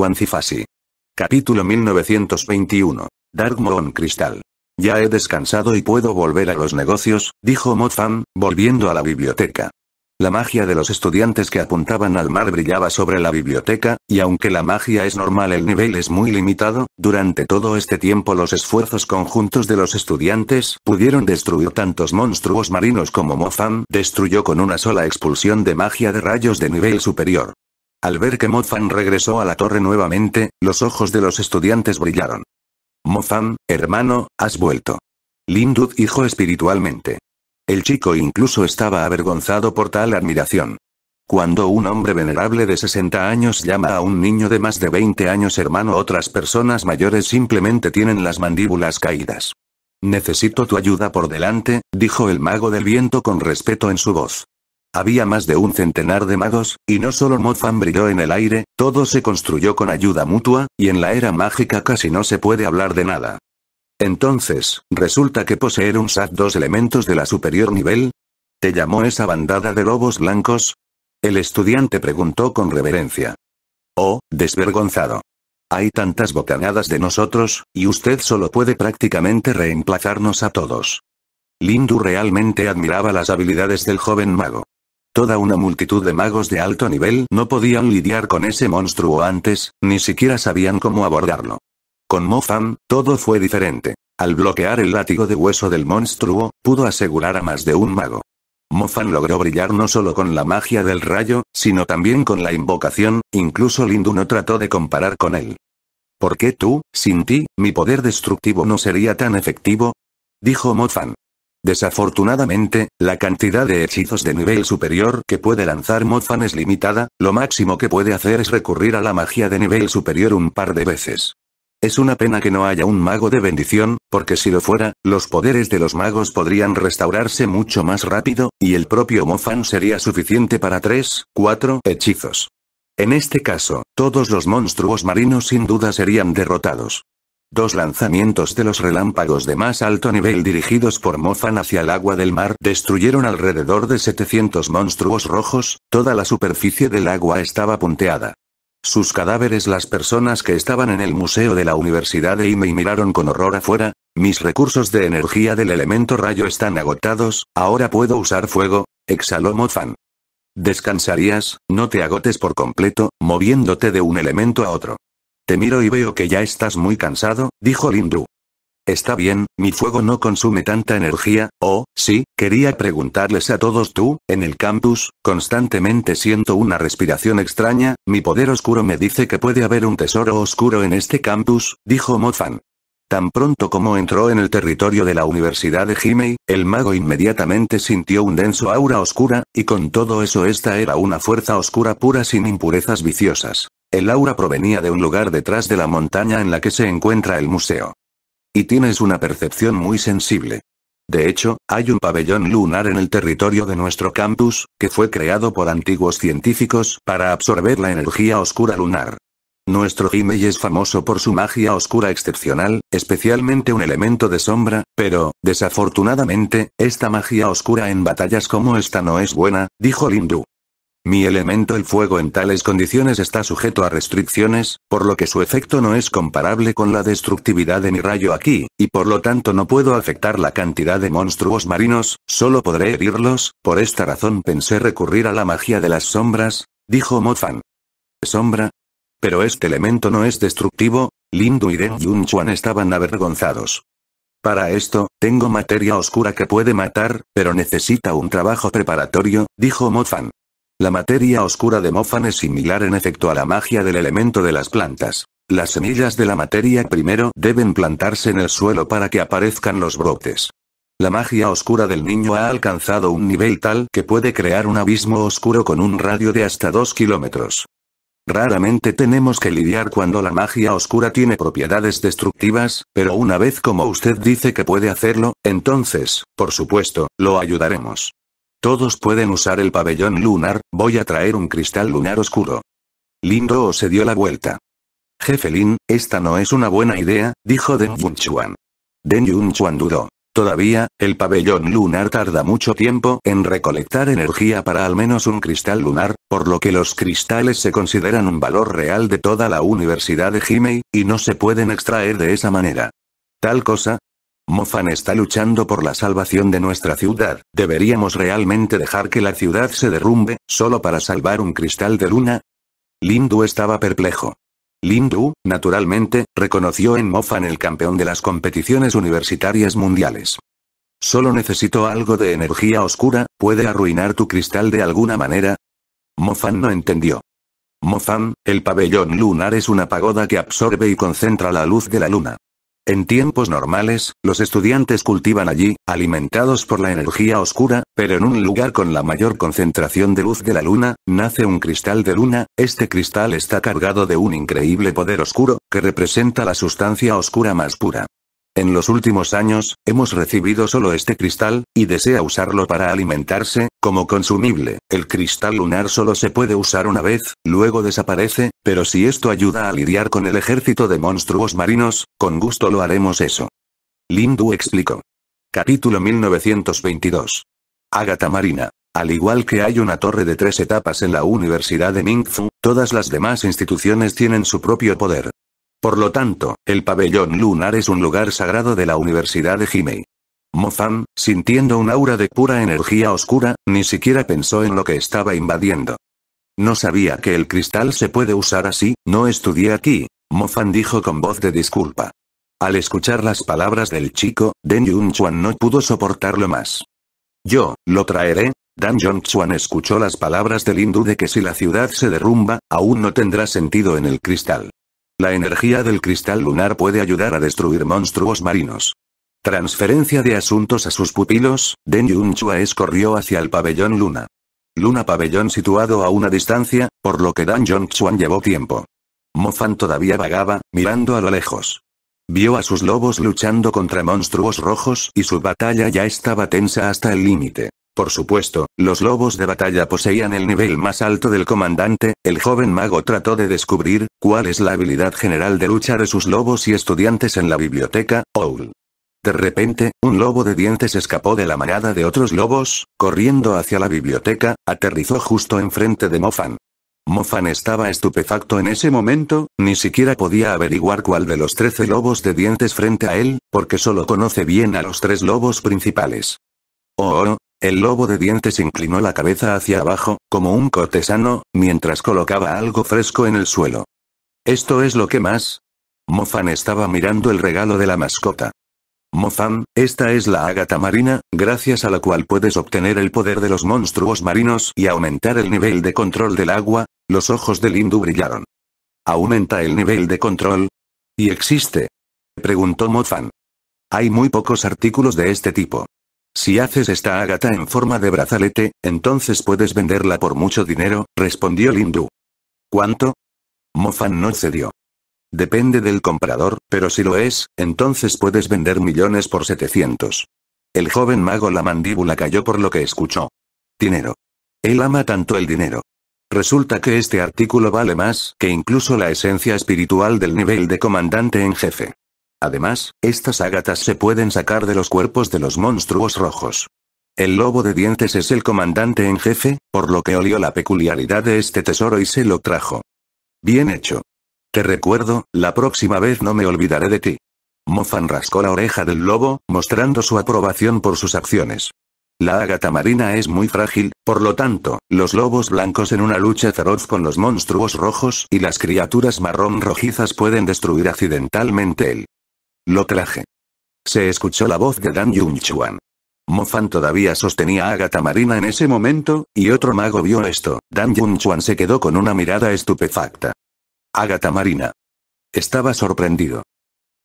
Wanzifasi. Capítulo 1921. Darkmoon Cristal. Ya he descansado y puedo volver a los negocios, dijo Mofan, volviendo a la biblioteca. La magia de los estudiantes que apuntaban al mar brillaba sobre la biblioteca, y aunque la magia es normal el nivel es muy limitado, durante todo este tiempo los esfuerzos conjuntos de los estudiantes pudieron destruir tantos monstruos marinos como Mofan destruyó con una sola expulsión de magia de rayos de nivel superior. Al ver que Mofan regresó a la torre nuevamente, los ojos de los estudiantes brillaron. Mofan, hermano, has vuelto. Lindud hijo espiritualmente. El chico incluso estaba avergonzado por tal admiración. Cuando un hombre venerable de 60 años llama a un niño de más de 20 años hermano, otras personas mayores simplemente tienen las mandíbulas caídas. Necesito tu ayuda por delante, dijo el mago del viento con respeto en su voz. Había más de un centenar de magos, y no solo Mofan brilló en el aire, todo se construyó con ayuda mutua, y en la era mágica casi no se puede hablar de nada. Entonces, ¿resulta que poseer un SAT dos elementos de la superior nivel? ¿Te llamó esa bandada de lobos blancos? El estudiante preguntó con reverencia. Oh, desvergonzado. Hay tantas bocanadas de nosotros, y usted solo puede prácticamente reemplazarnos a todos. Lindu realmente admiraba las habilidades del joven mago. Toda una multitud de magos de alto nivel no podían lidiar con ese monstruo antes, ni siquiera sabían cómo abordarlo. Con Mofan, todo fue diferente. Al bloquear el látigo de hueso del monstruo, pudo asegurar a más de un mago. Mofan logró brillar no solo con la magia del rayo, sino también con la invocación, incluso Lindu no trató de comparar con él. ¿Por qué tú, sin ti, mi poder destructivo no sería tan efectivo? Dijo Mofan. Desafortunadamente, la cantidad de hechizos de nivel superior que puede lanzar Mofan es limitada, lo máximo que puede hacer es recurrir a la magia de nivel superior un par de veces. Es una pena que no haya un mago de bendición, porque si lo fuera, los poderes de los magos podrían restaurarse mucho más rápido, y el propio Mofan sería suficiente para 3, 4 hechizos. En este caso, todos los monstruos marinos sin duda serían derrotados. Dos lanzamientos de los relámpagos de más alto nivel dirigidos por Mofan hacia el agua del mar destruyeron alrededor de 700 monstruos rojos, toda la superficie del agua estaba punteada. Sus cadáveres las personas que estaban en el museo de la Universidad de Ime miraron con horror afuera, mis recursos de energía del elemento rayo están agotados, ahora puedo usar fuego, exhaló Mofan. Descansarías, no te agotes por completo, moviéndote de un elemento a otro. Te miro y veo que ya estás muy cansado, dijo Lindu. Está bien, mi fuego no consume tanta energía, oh, sí, quería preguntarles a todos tú, en el campus, constantemente siento una respiración extraña, mi poder oscuro me dice que puede haber un tesoro oscuro en este campus, dijo Mofan. Tan pronto como entró en el territorio de la Universidad de Jimei, el mago inmediatamente sintió un denso aura oscura, y con todo eso esta era una fuerza oscura pura sin impurezas viciosas. El aura provenía de un lugar detrás de la montaña en la que se encuentra el museo. Y tienes una percepción muy sensible. De hecho, hay un pabellón lunar en el territorio de nuestro campus, que fue creado por antiguos científicos para absorber la energía oscura lunar. Nuestro Himei es famoso por su magia oscura excepcional, especialmente un elemento de sombra, pero, desafortunadamente, esta magia oscura en batallas como esta no es buena, dijo Lindu. Mi elemento el fuego en tales condiciones está sujeto a restricciones, por lo que su efecto no es comparable con la destructividad de mi rayo aquí, y por lo tanto no puedo afectar la cantidad de monstruos marinos, solo podré herirlos, por esta razón pensé recurrir a la magia de las sombras, dijo Mofan. Sombra, pero este elemento no es destructivo, Lindu y Yun Chuan estaban avergonzados. Para esto, tengo materia oscura que puede matar, pero necesita un trabajo preparatorio, dijo Mofan. La materia oscura de Mofan es similar en efecto a la magia del elemento de las plantas. Las semillas de la materia primero deben plantarse en el suelo para que aparezcan los brotes. La magia oscura del niño ha alcanzado un nivel tal que puede crear un abismo oscuro con un radio de hasta 2 kilómetros. Raramente tenemos que lidiar cuando la magia oscura tiene propiedades destructivas, pero una vez como usted dice que puede hacerlo, entonces, por supuesto, lo ayudaremos. Todos pueden usar el pabellón lunar, voy a traer un cristal lunar oscuro. Lindo se dio la vuelta. Jefe Lin, esta no es una buena idea, dijo Den Yunchuan. Den Yunchuan dudó. Todavía, el pabellón lunar tarda mucho tiempo en recolectar energía para al menos un cristal lunar, por lo que los cristales se consideran un valor real de toda la Universidad de Jimei, y no se pueden extraer de esa manera. Tal cosa, Mofan está luchando por la salvación de nuestra ciudad. ¿Deberíamos realmente dejar que la ciudad se derrumbe, solo para salvar un cristal de luna? Lindu estaba perplejo. Lindu, naturalmente, reconoció en Mofan el campeón de las competiciones universitarias mundiales. Solo necesito algo de energía oscura, ¿puede arruinar tu cristal de alguna manera? Mofan no entendió. Mofan, el pabellón lunar es una pagoda que absorbe y concentra la luz de la luna. En tiempos normales, los estudiantes cultivan allí, alimentados por la energía oscura, pero en un lugar con la mayor concentración de luz de la luna, nace un cristal de luna, este cristal está cargado de un increíble poder oscuro, que representa la sustancia oscura más pura. En los últimos años, hemos recibido solo este cristal, y desea usarlo para alimentarse, como consumible. El cristal lunar solo se puede usar una vez, luego desaparece, pero si esto ayuda a lidiar con el ejército de monstruos marinos, con gusto lo haremos eso. Lindu explicó. Capítulo 1922. Ágata Marina. Al igual que hay una torre de tres etapas en la Universidad de Mingfu, todas las demás instituciones tienen su propio poder. Por lo tanto, el pabellón lunar es un lugar sagrado de la Universidad de Jimei. Fan, sintiendo un aura de pura energía oscura, ni siquiera pensó en lo que estaba invadiendo. No sabía que el cristal se puede usar así, no estudié aquí, Fan dijo con voz de disculpa. Al escuchar las palabras del chico, Den Yun no pudo soportarlo más. Yo, lo traeré. Dan Yun escuchó las palabras del hindú de que si la ciudad se derrumba, aún no tendrá sentido en el cristal. La energía del cristal lunar puede ayudar a destruir monstruos marinos. Transferencia de asuntos a sus pupilos, Den Chua escorrió hacia el pabellón Luna. Luna pabellón situado a una distancia, por lo que Dan Chuan llevó tiempo. Fan todavía vagaba, mirando a lo lejos. Vio a sus lobos luchando contra monstruos rojos y su batalla ya estaba tensa hasta el límite. Por supuesto, los lobos de batalla poseían el nivel más alto del comandante, el joven mago trató de descubrir, cuál es la habilidad general de lucha de sus lobos y estudiantes en la biblioteca, Owl. De repente, un lobo de dientes escapó de la manada de otros lobos, corriendo hacia la biblioteca, aterrizó justo enfrente de Mofan. Mofan estaba estupefacto en ese momento, ni siquiera podía averiguar cuál de los trece lobos de dientes frente a él, porque solo conoce bien a los tres lobos principales. Oh, oh, el lobo de dientes inclinó la cabeza hacia abajo, como un cortesano, mientras colocaba algo fresco en el suelo. ¿Esto es lo que más? Mofan estaba mirando el regalo de la mascota. Mofan, esta es la ágata marina, gracias a la cual puedes obtener el poder de los monstruos marinos y aumentar el nivel de control del agua, los ojos del Lindu brillaron. ¿Aumenta el nivel de control? ¿Y existe? Preguntó Mofan. Hay muy pocos artículos de este tipo. Si haces esta ágata en forma de brazalete, entonces puedes venderla por mucho dinero, respondió el ¿Cuánto? Mofan no cedió. Depende del comprador, pero si lo es, entonces puedes vender millones por 700. El joven mago la mandíbula cayó por lo que escuchó. Dinero. Él ama tanto el dinero. Resulta que este artículo vale más que incluso la esencia espiritual del nivel de comandante en jefe. Además, estas ágatas se pueden sacar de los cuerpos de los monstruos rojos. El lobo de dientes es el comandante en jefe, por lo que olió la peculiaridad de este tesoro y se lo trajo. Bien hecho. Te recuerdo, la próxima vez no me olvidaré de ti. Mofan rascó la oreja del lobo, mostrando su aprobación por sus acciones. La ágata marina es muy frágil, por lo tanto, los lobos blancos en una lucha feroz con los monstruos rojos y las criaturas marrón rojizas pueden destruir accidentalmente el lo traje. Se escuchó la voz de Dan Yunchuan. Fan todavía sostenía a Agatha Marina en ese momento, y otro mago vio esto. Dan Yunchuan se quedó con una mirada estupefacta. Agatha Marina. Estaba sorprendido.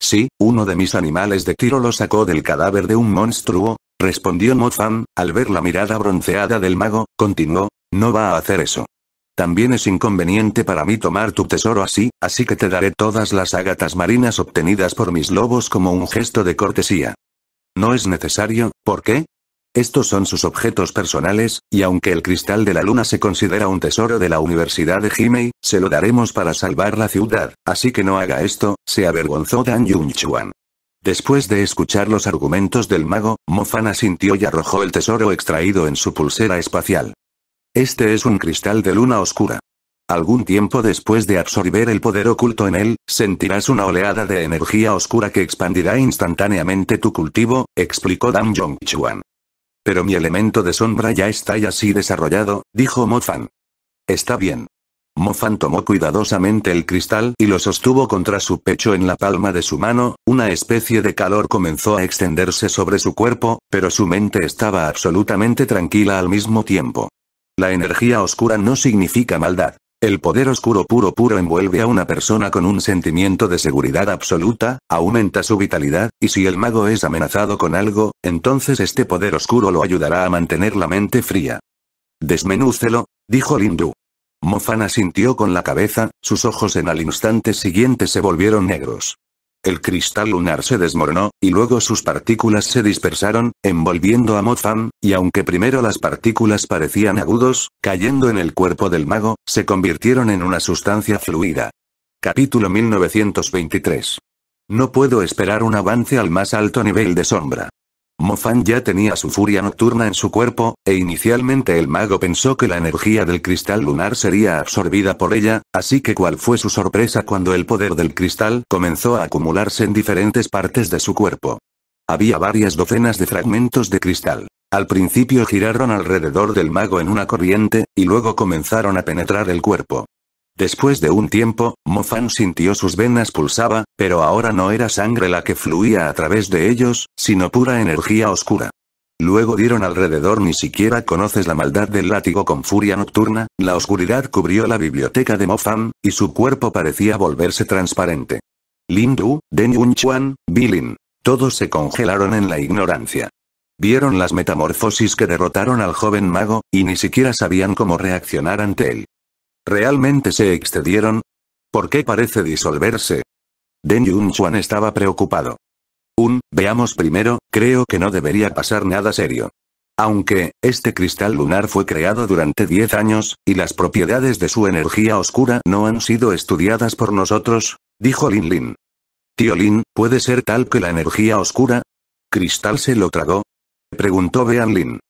Sí, uno de mis animales de tiro lo sacó del cadáver de un monstruo, respondió Mo Fan, al ver la mirada bronceada del mago, continuó, no va a hacer eso. También es inconveniente para mí tomar tu tesoro así, así que te daré todas las ágatas marinas obtenidas por mis lobos como un gesto de cortesía. No es necesario, ¿por qué? Estos son sus objetos personales, y aunque el cristal de la luna se considera un tesoro de la Universidad de Jimei, se lo daremos para salvar la ciudad, así que no haga esto, se avergonzó Dan Yunchuan. Después de escuchar los argumentos del mago, Mofana sintió y arrojó el tesoro extraído en su pulsera espacial. Este es un cristal de luna oscura. Algún tiempo después de absorber el poder oculto en él, sentirás una oleada de energía oscura que expandirá instantáneamente tu cultivo, explicó Dan Chuan. Pero mi elemento de sombra ya está y así desarrollado, dijo Fan. Está bien. Fan tomó cuidadosamente el cristal y lo sostuvo contra su pecho en la palma de su mano, una especie de calor comenzó a extenderse sobre su cuerpo, pero su mente estaba absolutamente tranquila al mismo tiempo. La energía oscura no significa maldad. El poder oscuro puro puro envuelve a una persona con un sentimiento de seguridad absoluta, aumenta su vitalidad, y si el mago es amenazado con algo, entonces este poder oscuro lo ayudará a mantener la mente fría. Desmenúcelo, dijo Lindu. Mofana sintió con la cabeza, sus ojos en al instante siguiente se volvieron negros. El cristal lunar se desmoronó, y luego sus partículas se dispersaron, envolviendo a Motham, y aunque primero las partículas parecían agudos, cayendo en el cuerpo del mago, se convirtieron en una sustancia fluida. Capítulo 1923. No puedo esperar un avance al más alto nivel de sombra. Mofan ya tenía su furia nocturna en su cuerpo, e inicialmente el mago pensó que la energía del cristal lunar sería absorbida por ella, así que cuál fue su sorpresa cuando el poder del cristal comenzó a acumularse en diferentes partes de su cuerpo. Había varias docenas de fragmentos de cristal. Al principio giraron alrededor del mago en una corriente, y luego comenzaron a penetrar el cuerpo. Después de un tiempo, Mofan sintió sus venas pulsaba, pero ahora no era sangre la que fluía a través de ellos, sino pura energía oscura. Luego dieron alrededor ni siquiera conoces la maldad del látigo con furia nocturna, la oscuridad cubrió la biblioteca de Mofan, y su cuerpo parecía volverse transparente. Lin Du, Den Yun Chuan, Bilin. Todos se congelaron en la ignorancia. Vieron las metamorfosis que derrotaron al joven mago, y ni siquiera sabían cómo reaccionar ante él. ¿Realmente se excedieron? ¿Por qué parece disolverse? Den Yun estaba preocupado. Un, veamos primero, creo que no debería pasar nada serio. Aunque, este cristal lunar fue creado durante 10 años, y las propiedades de su energía oscura no han sido estudiadas por nosotros, dijo Lin Lin. Tío Lin, ¿puede ser tal que la energía oscura? ¿Cristal se lo tragó? Preguntó Bean Lin.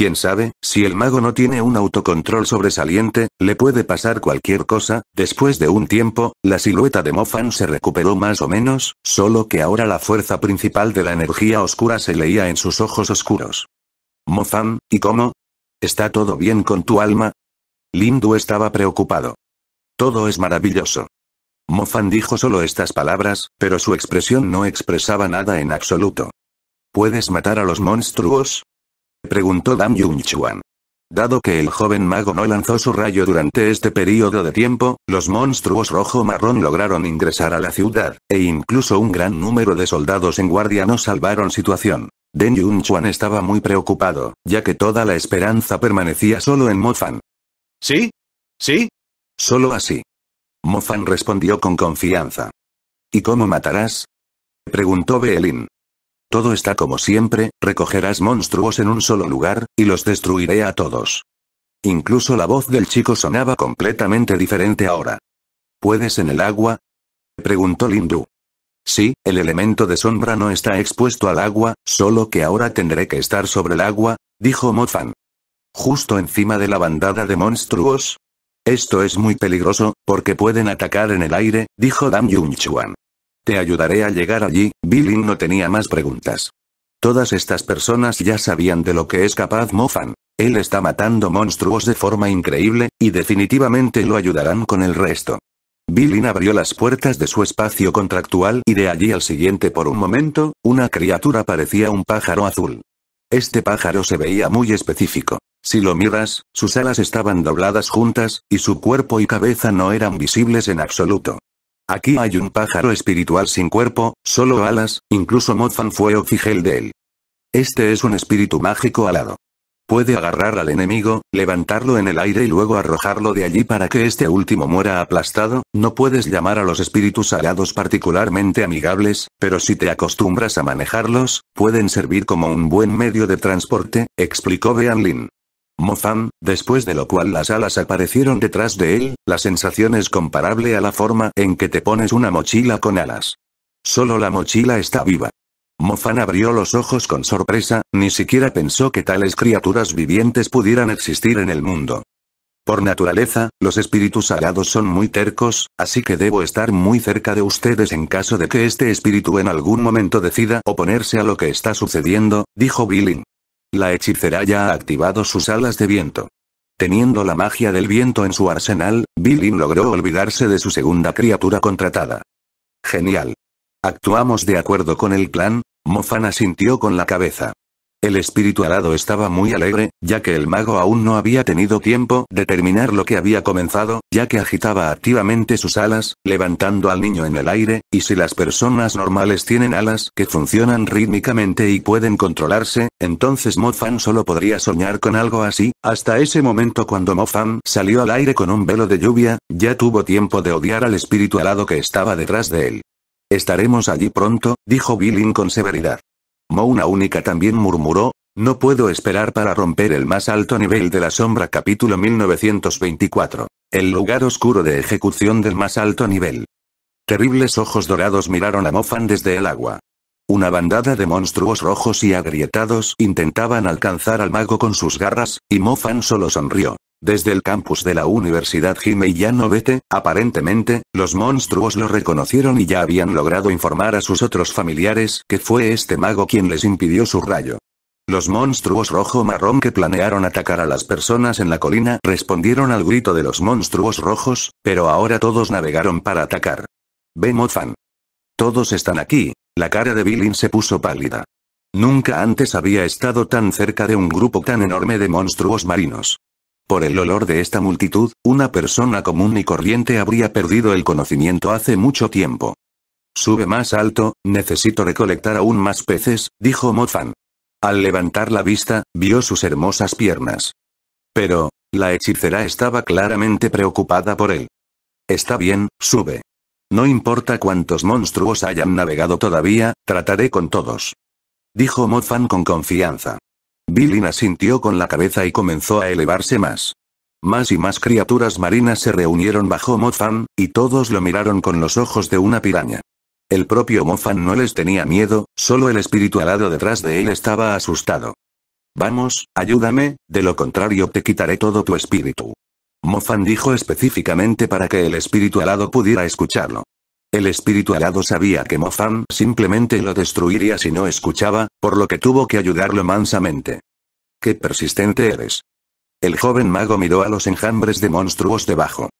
Quién sabe, si el mago no tiene un autocontrol sobresaliente, le puede pasar cualquier cosa, después de un tiempo, la silueta de Mofan se recuperó más o menos, solo que ahora la fuerza principal de la energía oscura se leía en sus ojos oscuros. Mofan, ¿y cómo? ¿Está todo bien con tu alma? Lindu estaba preocupado. Todo es maravilloso. Mofan dijo solo estas palabras, pero su expresión no expresaba nada en absoluto. ¿Puedes matar a los monstruos? Preguntó Dan Yun Dado que el joven mago no lanzó su rayo durante este periodo de tiempo, los monstruos rojo-marrón lograron ingresar a la ciudad, e incluso un gran número de soldados en guardia no salvaron situación. Den Chuan estaba muy preocupado, ya que toda la esperanza permanecía solo en Mofan. ¿Sí? ¿Sí? Solo así. Mofan respondió con confianza. ¿Y cómo matarás? Preguntó Beelin. Todo está como siempre, recogerás monstruos en un solo lugar, y los destruiré a todos. Incluso la voz del chico sonaba completamente diferente ahora. ¿Puedes en el agua? Preguntó Lindu. Sí, el elemento de sombra no está expuesto al agua, solo que ahora tendré que estar sobre el agua, dijo Mofan. Justo encima de la bandada de monstruos. Esto es muy peligroso, porque pueden atacar en el aire, dijo Dam Yunchuan. Chuan. Te ayudaré a llegar allí, Billing no tenía más preguntas. Todas estas personas ya sabían de lo que es capaz Mofan. Él está matando monstruos de forma increíble, y definitivamente lo ayudarán con el resto. Billin abrió las puertas de su espacio contractual y de allí al siguiente por un momento, una criatura parecía un pájaro azul. Este pájaro se veía muy específico. Si lo miras, sus alas estaban dobladas juntas, y su cuerpo y cabeza no eran visibles en absoluto. Aquí hay un pájaro espiritual sin cuerpo, solo alas, incluso Mothman fue oficial de él. Este es un espíritu mágico alado. Puede agarrar al enemigo, levantarlo en el aire y luego arrojarlo de allí para que este último muera aplastado, no puedes llamar a los espíritus alados particularmente amigables, pero si te acostumbras a manejarlos, pueden servir como un buen medio de transporte, explicó Bean Mofan, después de lo cual las alas aparecieron detrás de él, la sensación es comparable a la forma en que te pones una mochila con alas. Solo la mochila está viva. Mofan abrió los ojos con sorpresa, ni siquiera pensó que tales criaturas vivientes pudieran existir en el mundo. Por naturaleza, los espíritus alados son muy tercos, así que debo estar muy cerca de ustedes en caso de que este espíritu en algún momento decida oponerse a lo que está sucediendo, dijo Billing. La hechicera ya ha activado sus alas de viento. Teniendo la magia del viento en su arsenal, Billy logró olvidarse de su segunda criatura contratada. Genial. ¿Actuamos de acuerdo con el plan? Mofana sintió con la cabeza. El espíritu alado estaba muy alegre, ya que el mago aún no había tenido tiempo de terminar lo que había comenzado, ya que agitaba activamente sus alas, levantando al niño en el aire, y si las personas normales tienen alas que funcionan rítmicamente y pueden controlarse, entonces Mofan solo podría soñar con algo así, hasta ese momento cuando Mofan salió al aire con un velo de lluvia, ya tuvo tiempo de odiar al espíritu alado que estaba detrás de él. Estaremos allí pronto, dijo Billing con severidad. Mouna Única también murmuró, no puedo esperar para romper el más alto nivel de la sombra capítulo 1924. El lugar oscuro de ejecución del más alto nivel. Terribles ojos dorados miraron a Mofan desde el agua. Una bandada de monstruos rojos y agrietados intentaban alcanzar al mago con sus garras, y Mofan solo sonrió. Desde el campus de la Universidad no vete, aparentemente, los monstruos lo reconocieron y ya habían logrado informar a sus otros familiares que fue este mago quien les impidió su rayo. Los monstruos rojo-marrón que planearon atacar a las personas en la colina respondieron al grito de los monstruos rojos, pero ahora todos navegaron para atacar. Bemofan. Todos están aquí. La cara de Billin se puso pálida. Nunca antes había estado tan cerca de un grupo tan enorme de monstruos marinos. Por el olor de esta multitud, una persona común y corriente habría perdido el conocimiento hace mucho tiempo. Sube más alto, necesito recolectar aún más peces, dijo Mofan. Al levantar la vista, vio sus hermosas piernas. Pero, la hechicera estaba claramente preocupada por él. Está bien, sube. No importa cuántos monstruos hayan navegado todavía, trataré con todos. Dijo Mofan con confianza. Billina asintió con la cabeza y comenzó a elevarse más. Más y más criaturas marinas se reunieron bajo Mofan, y todos lo miraron con los ojos de una piraña. El propio Mofan no les tenía miedo, solo el espíritu alado detrás de él estaba asustado. Vamos, ayúdame, de lo contrario te quitaré todo tu espíritu. Mofan dijo específicamente para que el espíritu alado pudiera escucharlo. El espíritu alado sabía que Mofan simplemente lo destruiría si no escuchaba, por lo que tuvo que ayudarlo mansamente. ¡Qué persistente eres! El joven mago miró a los enjambres de monstruos debajo.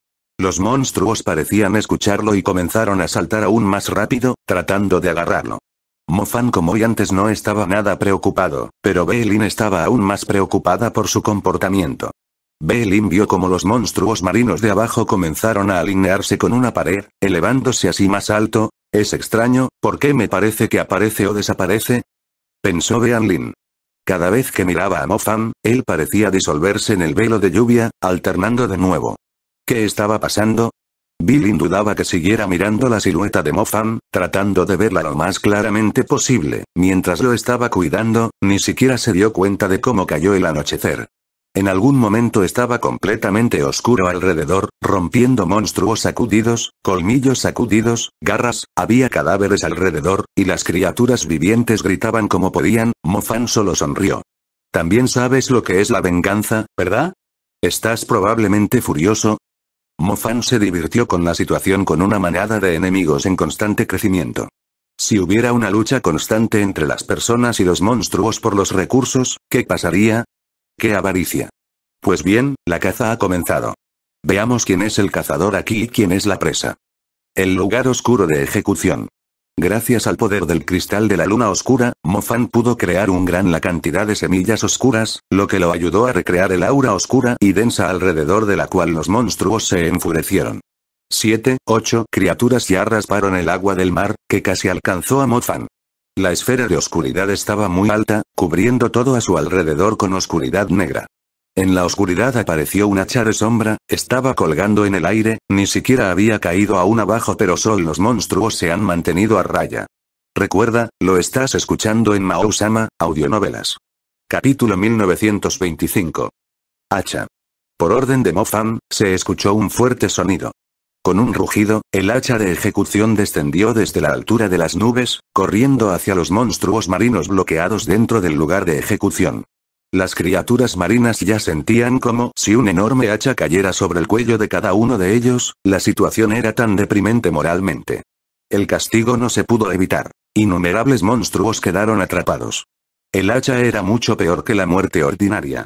Los monstruos parecían escucharlo y comenzaron a saltar aún más rápido, tratando de agarrarlo. Mofan como hoy antes no estaba nada preocupado, pero Belin estaba aún más preocupada por su comportamiento. Belin vio como los monstruos marinos de abajo comenzaron a alinearse con una pared, elevándose así más alto. Es extraño, ¿por qué me parece que aparece o desaparece? Pensó Beanlin. Cada vez que miraba a Mofan, él parecía disolverse en el velo de lluvia, alternando de nuevo. ¿Qué estaba pasando? Bilin dudaba que siguiera mirando la silueta de Mofan, tratando de verla lo más claramente posible. Mientras lo estaba cuidando, ni siquiera se dio cuenta de cómo cayó el anochecer. En algún momento estaba completamente oscuro alrededor, rompiendo monstruos sacudidos, colmillos sacudidos, garras, había cadáveres alrededor, y las criaturas vivientes gritaban como podían, Mofan solo sonrió. También sabes lo que es la venganza, ¿verdad? ¿Estás probablemente furioso? Mofan se divirtió con la situación con una manada de enemigos en constante crecimiento. Si hubiera una lucha constante entre las personas y los monstruos por los recursos, ¿qué pasaría? ¡Qué avaricia! Pues bien, la caza ha comenzado. Veamos quién es el cazador aquí y quién es la presa. El lugar oscuro de ejecución. Gracias al poder del cristal de la luna oscura, Mofan pudo crear un gran la cantidad de semillas oscuras, lo que lo ayudó a recrear el aura oscura y densa alrededor de la cual los monstruos se enfurecieron. Siete, ocho criaturas ya rasparon el agua del mar, que casi alcanzó a Mofan. La esfera de oscuridad estaba muy alta, cubriendo todo a su alrededor con oscuridad negra. En la oscuridad apareció un hacha de sombra, estaba colgando en el aire, ni siquiera había caído aún abajo pero solo los monstruos se han mantenido a raya. Recuerda, lo estás escuchando en Maousama, Audionovelas. Capítulo 1925. Hacha. Por orden de Mofan, se escuchó un fuerte sonido. Con un rugido, el hacha de ejecución descendió desde la altura de las nubes, corriendo hacia los monstruos marinos bloqueados dentro del lugar de ejecución. Las criaturas marinas ya sentían como si un enorme hacha cayera sobre el cuello de cada uno de ellos, la situación era tan deprimente moralmente. El castigo no se pudo evitar. Innumerables monstruos quedaron atrapados. El hacha era mucho peor que la muerte ordinaria.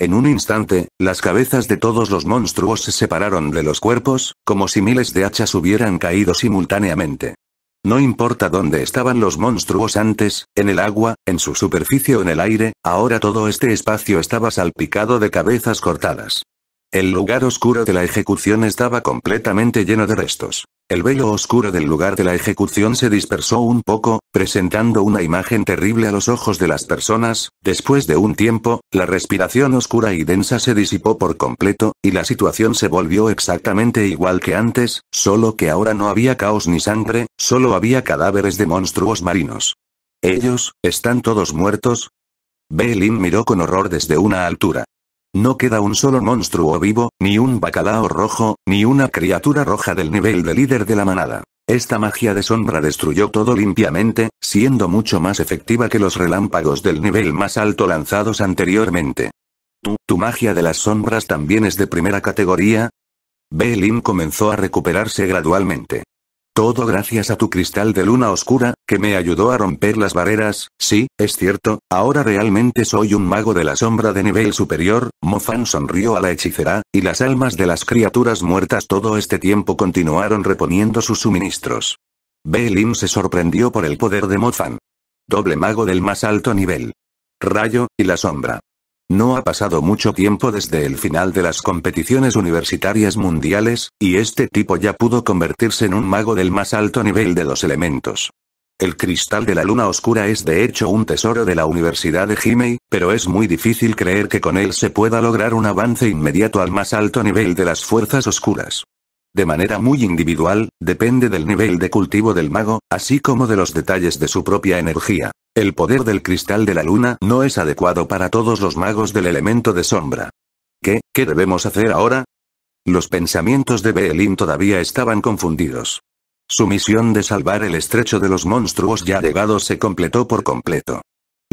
En un instante, las cabezas de todos los monstruos se separaron de los cuerpos, como si miles de hachas hubieran caído simultáneamente. No importa dónde estaban los monstruos antes, en el agua, en su superficie o en el aire, ahora todo este espacio estaba salpicado de cabezas cortadas. El lugar oscuro de la ejecución estaba completamente lleno de restos. El velo oscuro del lugar de la ejecución se dispersó un poco, presentando una imagen terrible a los ojos de las personas, después de un tiempo, la respiración oscura y densa se disipó por completo, y la situación se volvió exactamente igual que antes, solo que ahora no había caos ni sangre, solo había cadáveres de monstruos marinos. Ellos, ¿están todos muertos? Belin miró con horror desde una altura. No queda un solo monstruo vivo, ni un bacalao rojo, ni una criatura roja del nivel de líder de la manada. Esta magia de sombra destruyó todo limpiamente, siendo mucho más efectiva que los relámpagos del nivel más alto lanzados anteriormente. ¿Tu, magia de las sombras también es de primera categoría? Belin comenzó a recuperarse gradualmente. Todo gracias a tu cristal de luna oscura, que me ayudó a romper las barreras, sí, es cierto, ahora realmente soy un mago de la sombra de nivel superior, Mofan sonrió a la hechicera, y las almas de las criaturas muertas todo este tiempo continuaron reponiendo sus suministros. Belin se sorprendió por el poder de Mofan. Doble mago del más alto nivel. Rayo, y la sombra. No ha pasado mucho tiempo desde el final de las competiciones universitarias mundiales, y este tipo ya pudo convertirse en un mago del más alto nivel de los elementos. El cristal de la luna oscura es de hecho un tesoro de la Universidad de Jimei, pero es muy difícil creer que con él se pueda lograr un avance inmediato al más alto nivel de las fuerzas oscuras de manera muy individual, depende del nivel de cultivo del mago, así como de los detalles de su propia energía. El poder del cristal de la luna no es adecuado para todos los magos del elemento de sombra. ¿Qué, qué debemos hacer ahora? Los pensamientos de Beelin todavía estaban confundidos. Su misión de salvar el estrecho de los monstruos ya llegados se completó por completo.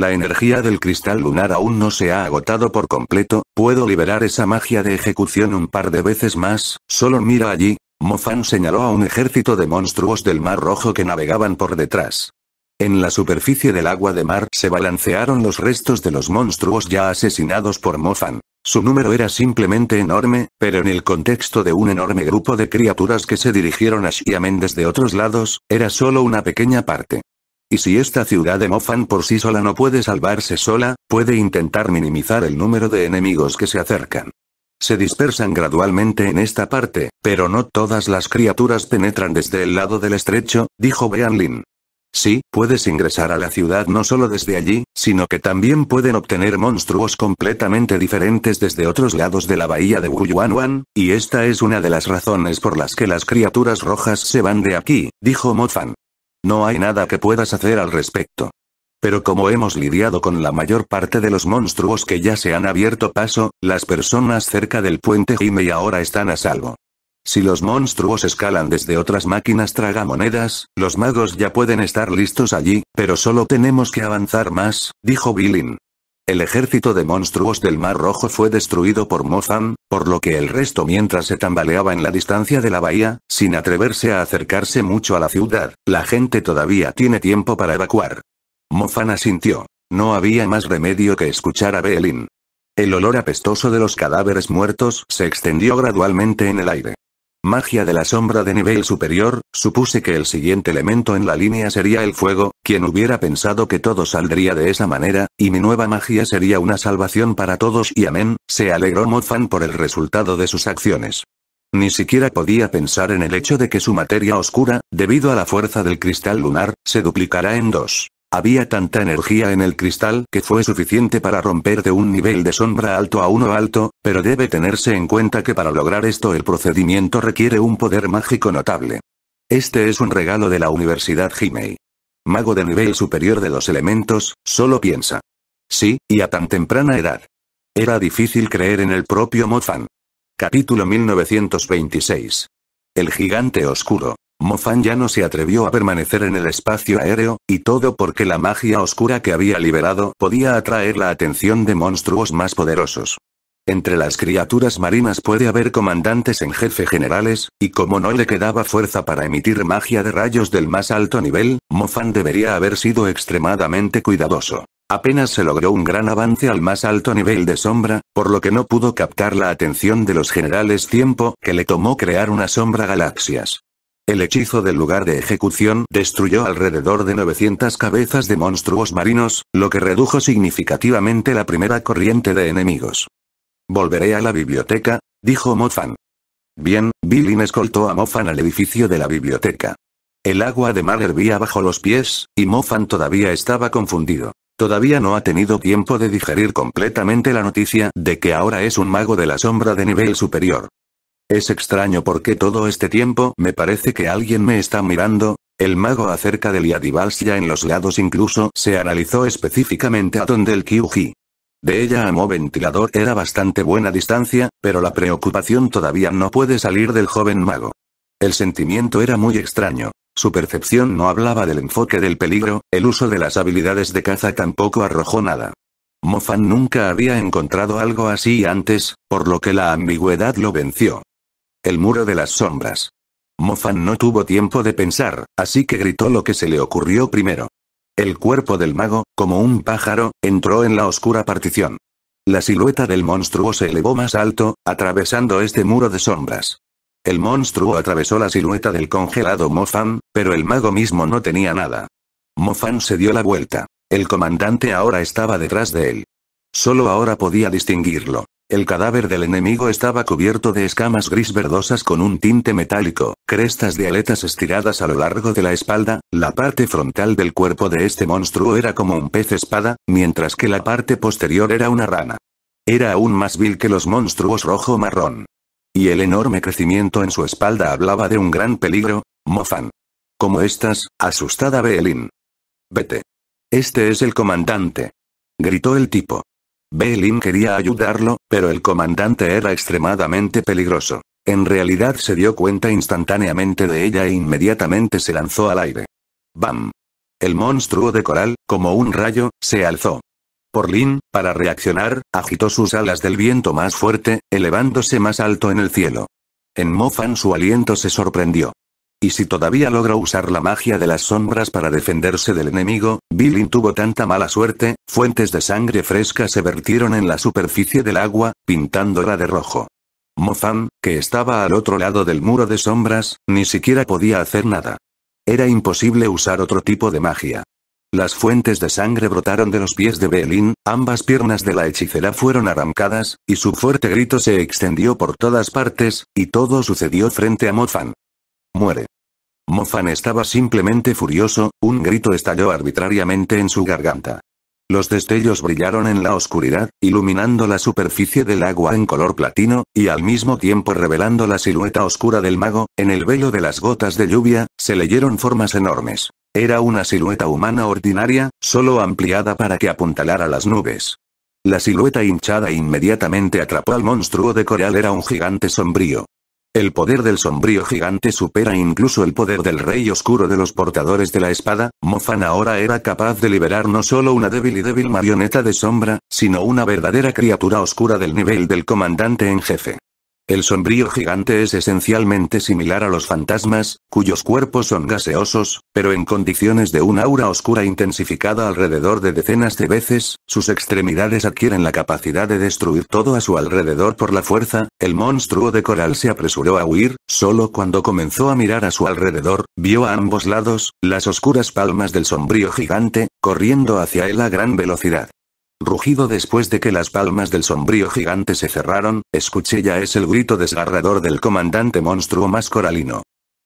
La energía del cristal lunar aún no se ha agotado por completo, puedo liberar esa magia de ejecución un par de veces más, solo mira allí. Mofan señaló a un ejército de monstruos del Mar Rojo que navegaban por detrás. En la superficie del agua de mar se balancearon los restos de los monstruos ya asesinados por Mofan. Su número era simplemente enorme, pero en el contexto de un enorme grupo de criaturas que se dirigieron a Xiamen desde otros lados, era solo una pequeña parte. Y si esta ciudad de Mofan por sí sola no puede salvarse sola, puede intentar minimizar el número de enemigos que se acercan. Se dispersan gradualmente en esta parte, pero no todas las criaturas penetran desde el lado del estrecho, dijo Bean Lin. Sí, puedes ingresar a la ciudad no solo desde allí, sino que también pueden obtener monstruos completamente diferentes desde otros lados de la bahía de Wuyuanwan, y esta es una de las razones por las que las criaturas rojas se van de aquí, dijo Mofan. No hay nada que puedas hacer al respecto. Pero como hemos lidiado con la mayor parte de los monstruos que ya se han abierto paso, las personas cerca del puente Jime ahora están a salvo. Si los monstruos escalan desde otras máquinas tragamonedas, los magos ya pueden estar listos allí, pero solo tenemos que avanzar más, dijo Billin. El ejército de monstruos del Mar Rojo fue destruido por mozan por lo que el resto mientras se tambaleaba en la distancia de la bahía, sin atreverse a acercarse mucho a la ciudad, la gente todavía tiene tiempo para evacuar. Mofan asintió. No había más remedio que escuchar a Belin. El olor apestoso de los cadáveres muertos se extendió gradualmente en el aire. Magia de la sombra de nivel superior, supuse que el siguiente elemento en la línea sería el fuego, quien hubiera pensado que todo saldría de esa manera, y mi nueva magia sería una salvación para todos y amén, se alegró Mofan por el resultado de sus acciones. Ni siquiera podía pensar en el hecho de que su materia oscura, debido a la fuerza del cristal lunar, se duplicará en dos. Había tanta energía en el cristal que fue suficiente para romper de un nivel de sombra alto a uno alto, pero debe tenerse en cuenta que para lograr esto el procedimiento requiere un poder mágico notable. Este es un regalo de la Universidad Jimei. Mago de nivel superior de los elementos, solo piensa. Sí, y a tan temprana edad. Era difícil creer en el propio Mofan. Capítulo 1926. El gigante oscuro. Mofan ya no se atrevió a permanecer en el espacio aéreo, y todo porque la magia oscura que había liberado podía atraer la atención de monstruos más poderosos. Entre las criaturas marinas puede haber comandantes en jefe generales, y como no le quedaba fuerza para emitir magia de rayos del más alto nivel, Mofan debería haber sido extremadamente cuidadoso. Apenas se logró un gran avance al más alto nivel de sombra, por lo que no pudo captar la atención de los generales tiempo que le tomó crear una sombra galaxias. El hechizo del lugar de ejecución destruyó alrededor de 900 cabezas de monstruos marinos, lo que redujo significativamente la primera corriente de enemigos. Volveré a la biblioteca, dijo Mofan. Bien, Billin escoltó a Mofan al edificio de la biblioteca. El agua de mar hervía bajo los pies, y Mofan todavía estaba confundido. Todavía no ha tenido tiempo de digerir completamente la noticia de que ahora es un mago de la sombra de nivel superior. Es extraño porque todo este tiempo me parece que alguien me está mirando. El mago acerca del ya en los lados incluso se analizó específicamente a donde el Kyuji. De ella a Mo Ventilador era bastante buena distancia, pero la preocupación todavía no puede salir del joven mago. El sentimiento era muy extraño. Su percepción no hablaba del enfoque del peligro, el uso de las habilidades de caza tampoco arrojó nada. Mofan nunca había encontrado algo así antes, por lo que la ambigüedad lo venció. El muro de las sombras. Mofan no tuvo tiempo de pensar, así que gritó lo que se le ocurrió primero. El cuerpo del mago, como un pájaro, entró en la oscura partición. La silueta del monstruo se elevó más alto, atravesando este muro de sombras. El monstruo atravesó la silueta del congelado Mofan, pero el mago mismo no tenía nada. Mofan se dio la vuelta. El comandante ahora estaba detrás de él. Solo ahora podía distinguirlo. El cadáver del enemigo estaba cubierto de escamas gris verdosas con un tinte metálico, crestas de aletas estiradas a lo largo de la espalda, la parte frontal del cuerpo de este monstruo era como un pez espada, mientras que la parte posterior era una rana. Era aún más vil que los monstruos rojo-marrón. Y el enorme crecimiento en su espalda hablaba de un gran peligro, Mofan. Como estás, asustada Beelin? Vete. Este es el comandante. Gritó el tipo. Belin quería ayudarlo, pero el comandante era extremadamente peligroso. En realidad se dio cuenta instantáneamente de ella e inmediatamente se lanzó al aire. ¡Bam! El monstruo de coral, como un rayo, se alzó. Porlin, para reaccionar, agitó sus alas del viento más fuerte, elevándose más alto en el cielo. En Mofan su aliento se sorprendió. Y si todavía logra usar la magia de las sombras para defenderse del enemigo, Bilin tuvo tanta mala suerte, fuentes de sangre fresca se vertieron en la superficie del agua, pintándola de rojo. Mofan, que estaba al otro lado del muro de sombras, ni siquiera podía hacer nada. Era imposible usar otro tipo de magia. Las fuentes de sangre brotaron de los pies de Belin, ambas piernas de la hechicera fueron arrancadas, y su fuerte grito se extendió por todas partes, y todo sucedió frente a Mofan. Muere. Mofan estaba simplemente furioso, un grito estalló arbitrariamente en su garganta. Los destellos brillaron en la oscuridad, iluminando la superficie del agua en color platino, y al mismo tiempo revelando la silueta oscura del mago, en el velo de las gotas de lluvia, se leyeron formas enormes. Era una silueta humana ordinaria, solo ampliada para que apuntalara las nubes. La silueta hinchada inmediatamente atrapó al monstruo de coral era un gigante sombrío. El poder del sombrío gigante supera incluso el poder del rey oscuro de los portadores de la espada, Mofan ahora era capaz de liberar no solo una débil y débil marioneta de sombra, sino una verdadera criatura oscura del nivel del comandante en jefe. El sombrío gigante es esencialmente similar a los fantasmas, cuyos cuerpos son gaseosos, pero en condiciones de una aura oscura intensificada alrededor de decenas de veces, sus extremidades adquieren la capacidad de destruir todo a su alrededor por la fuerza, el monstruo de coral se apresuró a huir, solo cuando comenzó a mirar a su alrededor, vio a ambos lados, las oscuras palmas del sombrío gigante, corriendo hacia él a gran velocidad. Rugido después de que las palmas del sombrío gigante se cerraron, escuché ya es el grito desgarrador del comandante monstruo más coralino.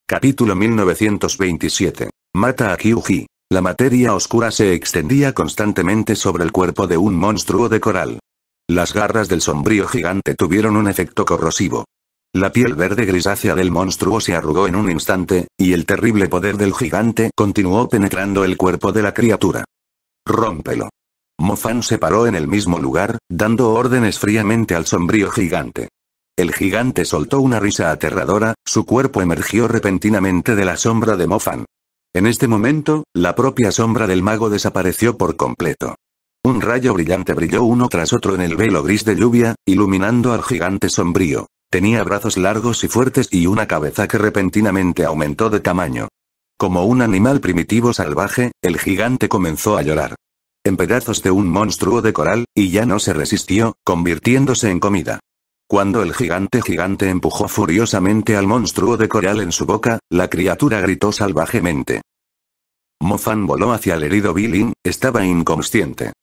Capítulo 1927. Mata a Kyuji. La materia oscura se extendía constantemente sobre el cuerpo de un monstruo de coral. Las garras del sombrío gigante tuvieron un efecto corrosivo. La piel verde grisácea del monstruo se arrugó en un instante, y el terrible poder del gigante continuó penetrando el cuerpo de la criatura. Rómpelo. Mofan se paró en el mismo lugar, dando órdenes fríamente al sombrío gigante. El gigante soltó una risa aterradora, su cuerpo emergió repentinamente de la sombra de Mofan. En este momento, la propia sombra del mago desapareció por completo. Un rayo brillante brilló uno tras otro en el velo gris de lluvia, iluminando al gigante sombrío. Tenía brazos largos y fuertes y una cabeza que repentinamente aumentó de tamaño. Como un animal primitivo salvaje, el gigante comenzó a llorar en pedazos de un monstruo de coral, y ya no se resistió, convirtiéndose en comida. Cuando el gigante gigante empujó furiosamente al monstruo de coral en su boca, la criatura gritó salvajemente. Mofan voló hacia el herido bilin estaba inconsciente.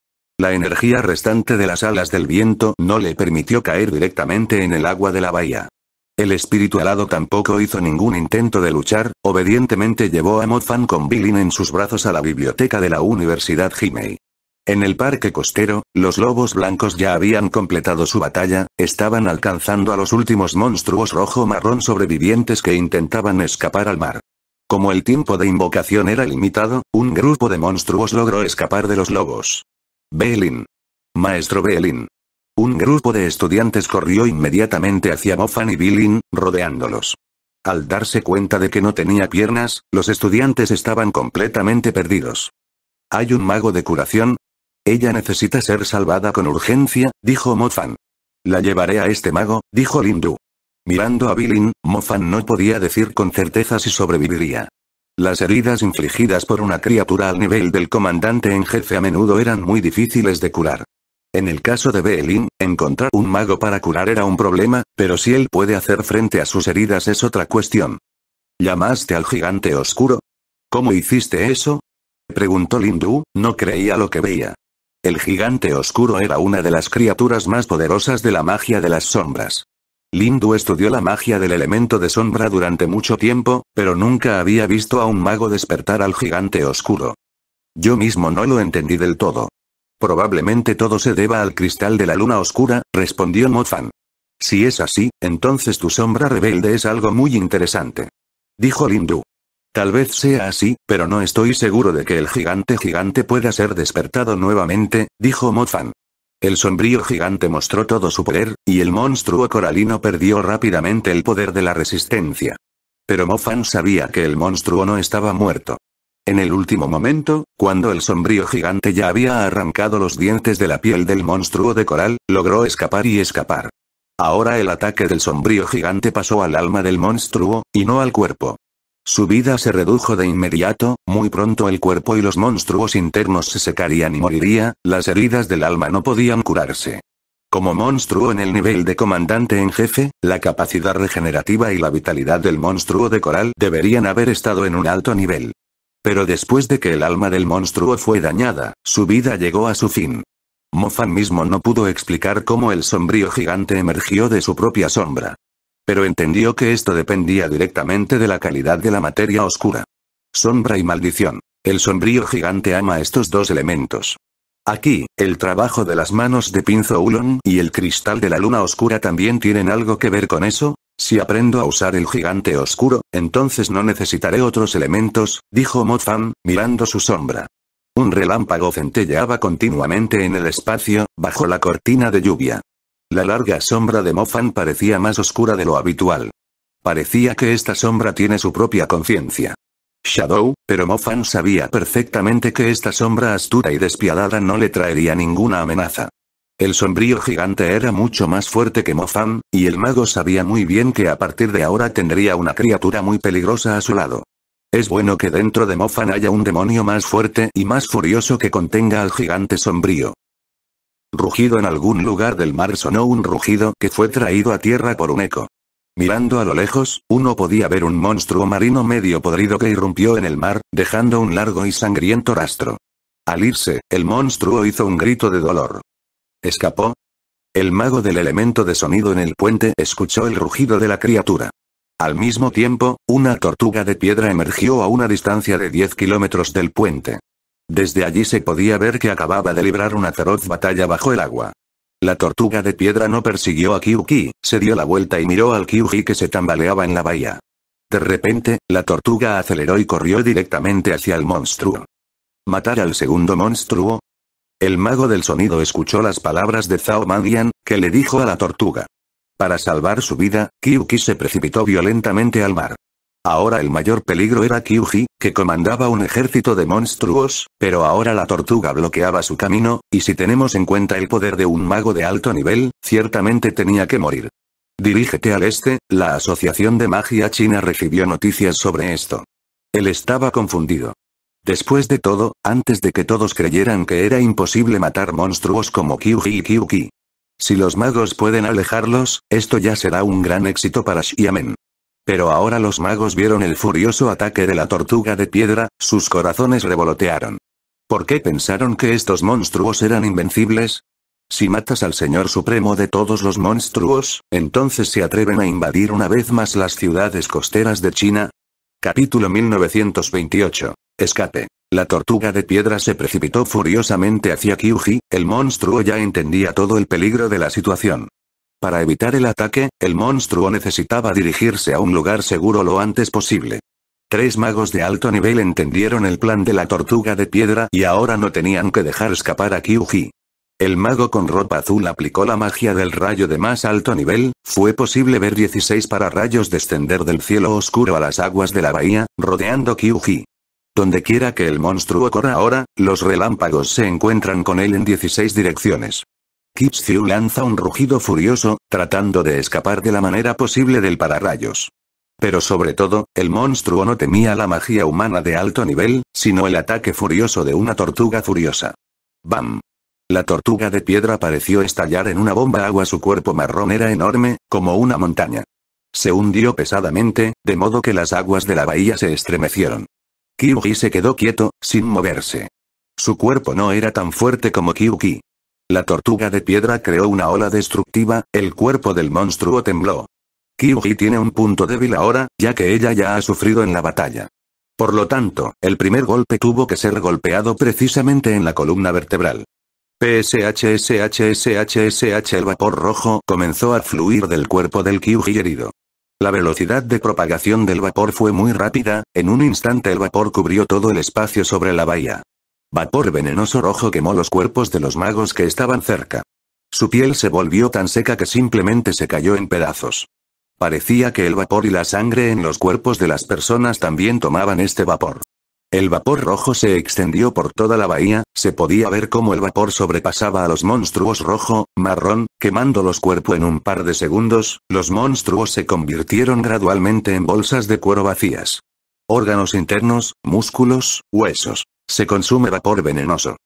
La energía restante de las alas del viento no le permitió caer directamente en el agua de la bahía. El espíritu alado tampoco hizo ningún intento de luchar, obedientemente llevó a Mofan con Bilin en sus brazos a la biblioteca de la Universidad Jimei. En el parque costero, los lobos blancos ya habían completado su batalla, estaban alcanzando a los últimos monstruos rojo-marrón sobrevivientes que intentaban escapar al mar. Como el tiempo de invocación era limitado, un grupo de monstruos logró escapar de los lobos. Belin. Maestro Belin. Un grupo de estudiantes corrió inmediatamente hacia Mofan y Billin, rodeándolos. Al darse cuenta de que no tenía piernas, los estudiantes estaban completamente perdidos. Hay un mago de curación, ella necesita ser salvada con urgencia, dijo Mofan. La llevaré a este mago, dijo Lindu. Mirando a Bilin, Mofan no podía decir con certeza si sobreviviría. Las heridas infligidas por una criatura al nivel del comandante en jefe a menudo eran muy difíciles de curar. En el caso de Belin, encontrar un mago para curar era un problema, pero si él puede hacer frente a sus heridas es otra cuestión. ¿Llamaste al gigante oscuro? ¿Cómo hiciste eso? Preguntó Lindu, no creía lo que veía. El gigante oscuro era una de las criaturas más poderosas de la magia de las sombras. Lindu estudió la magia del elemento de sombra durante mucho tiempo, pero nunca había visto a un mago despertar al gigante oscuro. Yo mismo no lo entendí del todo. Probablemente todo se deba al cristal de la luna oscura, respondió Mofan. Si es así, entonces tu sombra rebelde es algo muy interesante. Dijo Lindu. Tal vez sea así, pero no estoy seguro de que el gigante gigante pueda ser despertado nuevamente, dijo Mofan. El sombrío gigante mostró todo su poder, y el monstruo coralino perdió rápidamente el poder de la resistencia. Pero Mofan sabía que el monstruo no estaba muerto. En el último momento, cuando el sombrío gigante ya había arrancado los dientes de la piel del monstruo de coral, logró escapar y escapar. Ahora el ataque del sombrío gigante pasó al alma del monstruo, y no al cuerpo. Su vida se redujo de inmediato, muy pronto el cuerpo y los monstruos internos se secarían y moriría, las heridas del alma no podían curarse. Como monstruo en el nivel de comandante en jefe, la capacidad regenerativa y la vitalidad del monstruo de coral deberían haber estado en un alto nivel. Pero después de que el alma del monstruo fue dañada, su vida llegó a su fin. Mofan mismo no pudo explicar cómo el sombrío gigante emergió de su propia sombra. Pero entendió que esto dependía directamente de la calidad de la materia oscura. Sombra y maldición. El sombrío gigante ama estos dos elementos. Aquí, el trabajo de las manos de Pinzo Ulon y el cristal de la luna oscura también tienen algo que ver con eso. Si aprendo a usar el gigante oscuro, entonces no necesitaré otros elementos, dijo Mofan, mirando su sombra. Un relámpago centelleaba continuamente en el espacio, bajo la cortina de lluvia. La larga sombra de Mofan parecía más oscura de lo habitual. Parecía que esta sombra tiene su propia conciencia. Shadow, pero Mofan sabía perfectamente que esta sombra astuta y despiadada no le traería ninguna amenaza. El sombrío gigante era mucho más fuerte que Mofan, y el mago sabía muy bien que a partir de ahora tendría una criatura muy peligrosa a su lado. Es bueno que dentro de Mofan haya un demonio más fuerte y más furioso que contenga al gigante sombrío. Rugido en algún lugar del mar sonó un rugido que fue traído a tierra por un eco. Mirando a lo lejos, uno podía ver un monstruo marino medio podrido que irrumpió en el mar, dejando un largo y sangriento rastro. Al irse, el monstruo hizo un grito de dolor. ¿Escapó? El mago del elemento de sonido en el puente escuchó el rugido de la criatura. Al mismo tiempo, una tortuga de piedra emergió a una distancia de 10 kilómetros del puente. Desde allí se podía ver que acababa de librar una feroz batalla bajo el agua. La tortuga de piedra no persiguió a Kyuki, se dio la vuelta y miró al Kyuki que se tambaleaba en la bahía. De repente, la tortuga aceleró y corrió directamente hacia el monstruo. ¿Matar al segundo monstruo? El mago del sonido escuchó las palabras de Zhao Mandian, que le dijo a la tortuga. Para salvar su vida, Kyuki se precipitó violentamente al mar. Ahora el mayor peligro era Kyuji, que comandaba un ejército de monstruos, pero ahora la tortuga bloqueaba su camino, y si tenemos en cuenta el poder de un mago de alto nivel, ciertamente tenía que morir. Dirígete al este, la Asociación de Magia China recibió noticias sobre esto. Él estaba confundido. Después de todo, antes de que todos creyeran que era imposible matar monstruos como Kyuji y Kyuki. Si los magos pueden alejarlos, esto ya será un gran éxito para Xiamen. Pero ahora los magos vieron el furioso ataque de la tortuga de piedra, sus corazones revolotearon. ¿Por qué pensaron que estos monstruos eran invencibles? Si matas al Señor Supremo de todos los monstruos, entonces se atreven a invadir una vez más las ciudades costeras de China. Capítulo 1928. Escape. La tortuga de piedra se precipitó furiosamente hacia Kyuji, el monstruo ya entendía todo el peligro de la situación. Para evitar el ataque, el monstruo necesitaba dirigirse a un lugar seguro lo antes posible. Tres magos de alto nivel entendieron el plan de la tortuga de piedra y ahora no tenían que dejar escapar a Kyuji. El mago con ropa azul aplicó la magia del rayo de más alto nivel, fue posible ver 16 pararrayos descender del cielo oscuro a las aguas de la bahía, rodeando Kyuji. Donde quiera que el monstruo corra ahora, los relámpagos se encuentran con él en 16 direcciones. Kitsu lanza un rugido furioso, tratando de escapar de la manera posible del pararrayos. Pero sobre todo, el monstruo no temía la magia humana de alto nivel, sino el ataque furioso de una tortuga furiosa. ¡Bam! La tortuga de piedra pareció estallar en una bomba agua. Su cuerpo marrón era enorme, como una montaña. Se hundió pesadamente, de modo que las aguas de la bahía se estremecieron. Kyuji se quedó quieto, sin moverse. Su cuerpo no era tan fuerte como Kyuki, la tortuga de piedra creó una ola destructiva, el cuerpo del monstruo tembló. Kyuji tiene un punto débil ahora, ya que ella ya ha sufrido en la batalla. Por lo tanto, el primer golpe tuvo que ser golpeado precisamente en la columna vertebral. PSHSHSHSH el vapor rojo comenzó a fluir del cuerpo del Kyuji herido. La velocidad de propagación del vapor fue muy rápida, en un instante el vapor cubrió todo el espacio sobre la bahía. Vapor venenoso rojo quemó los cuerpos de los magos que estaban cerca. Su piel se volvió tan seca que simplemente se cayó en pedazos. Parecía que el vapor y la sangre en los cuerpos de las personas también tomaban este vapor. El vapor rojo se extendió por toda la bahía, se podía ver cómo el vapor sobrepasaba a los monstruos rojo, marrón, quemando los cuerpos en un par de segundos, los monstruos se convirtieron gradualmente en bolsas de cuero vacías. Órganos internos, músculos, huesos. Se consume vapor venenoso.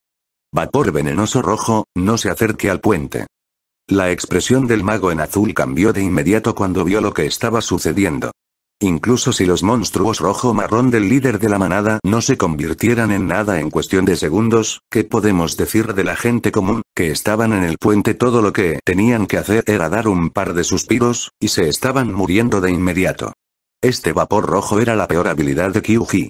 Vapor venenoso rojo, no se acerque al puente. La expresión del mago en azul cambió de inmediato cuando vio lo que estaba sucediendo. Incluso si los monstruos rojo-marrón del líder de la manada no se convirtieran en nada en cuestión de segundos, ¿qué podemos decir de la gente común, que estaban en el puente todo lo que tenían que hacer era dar un par de suspiros, y se estaban muriendo de inmediato? Este vapor rojo era la peor habilidad de Kyuji.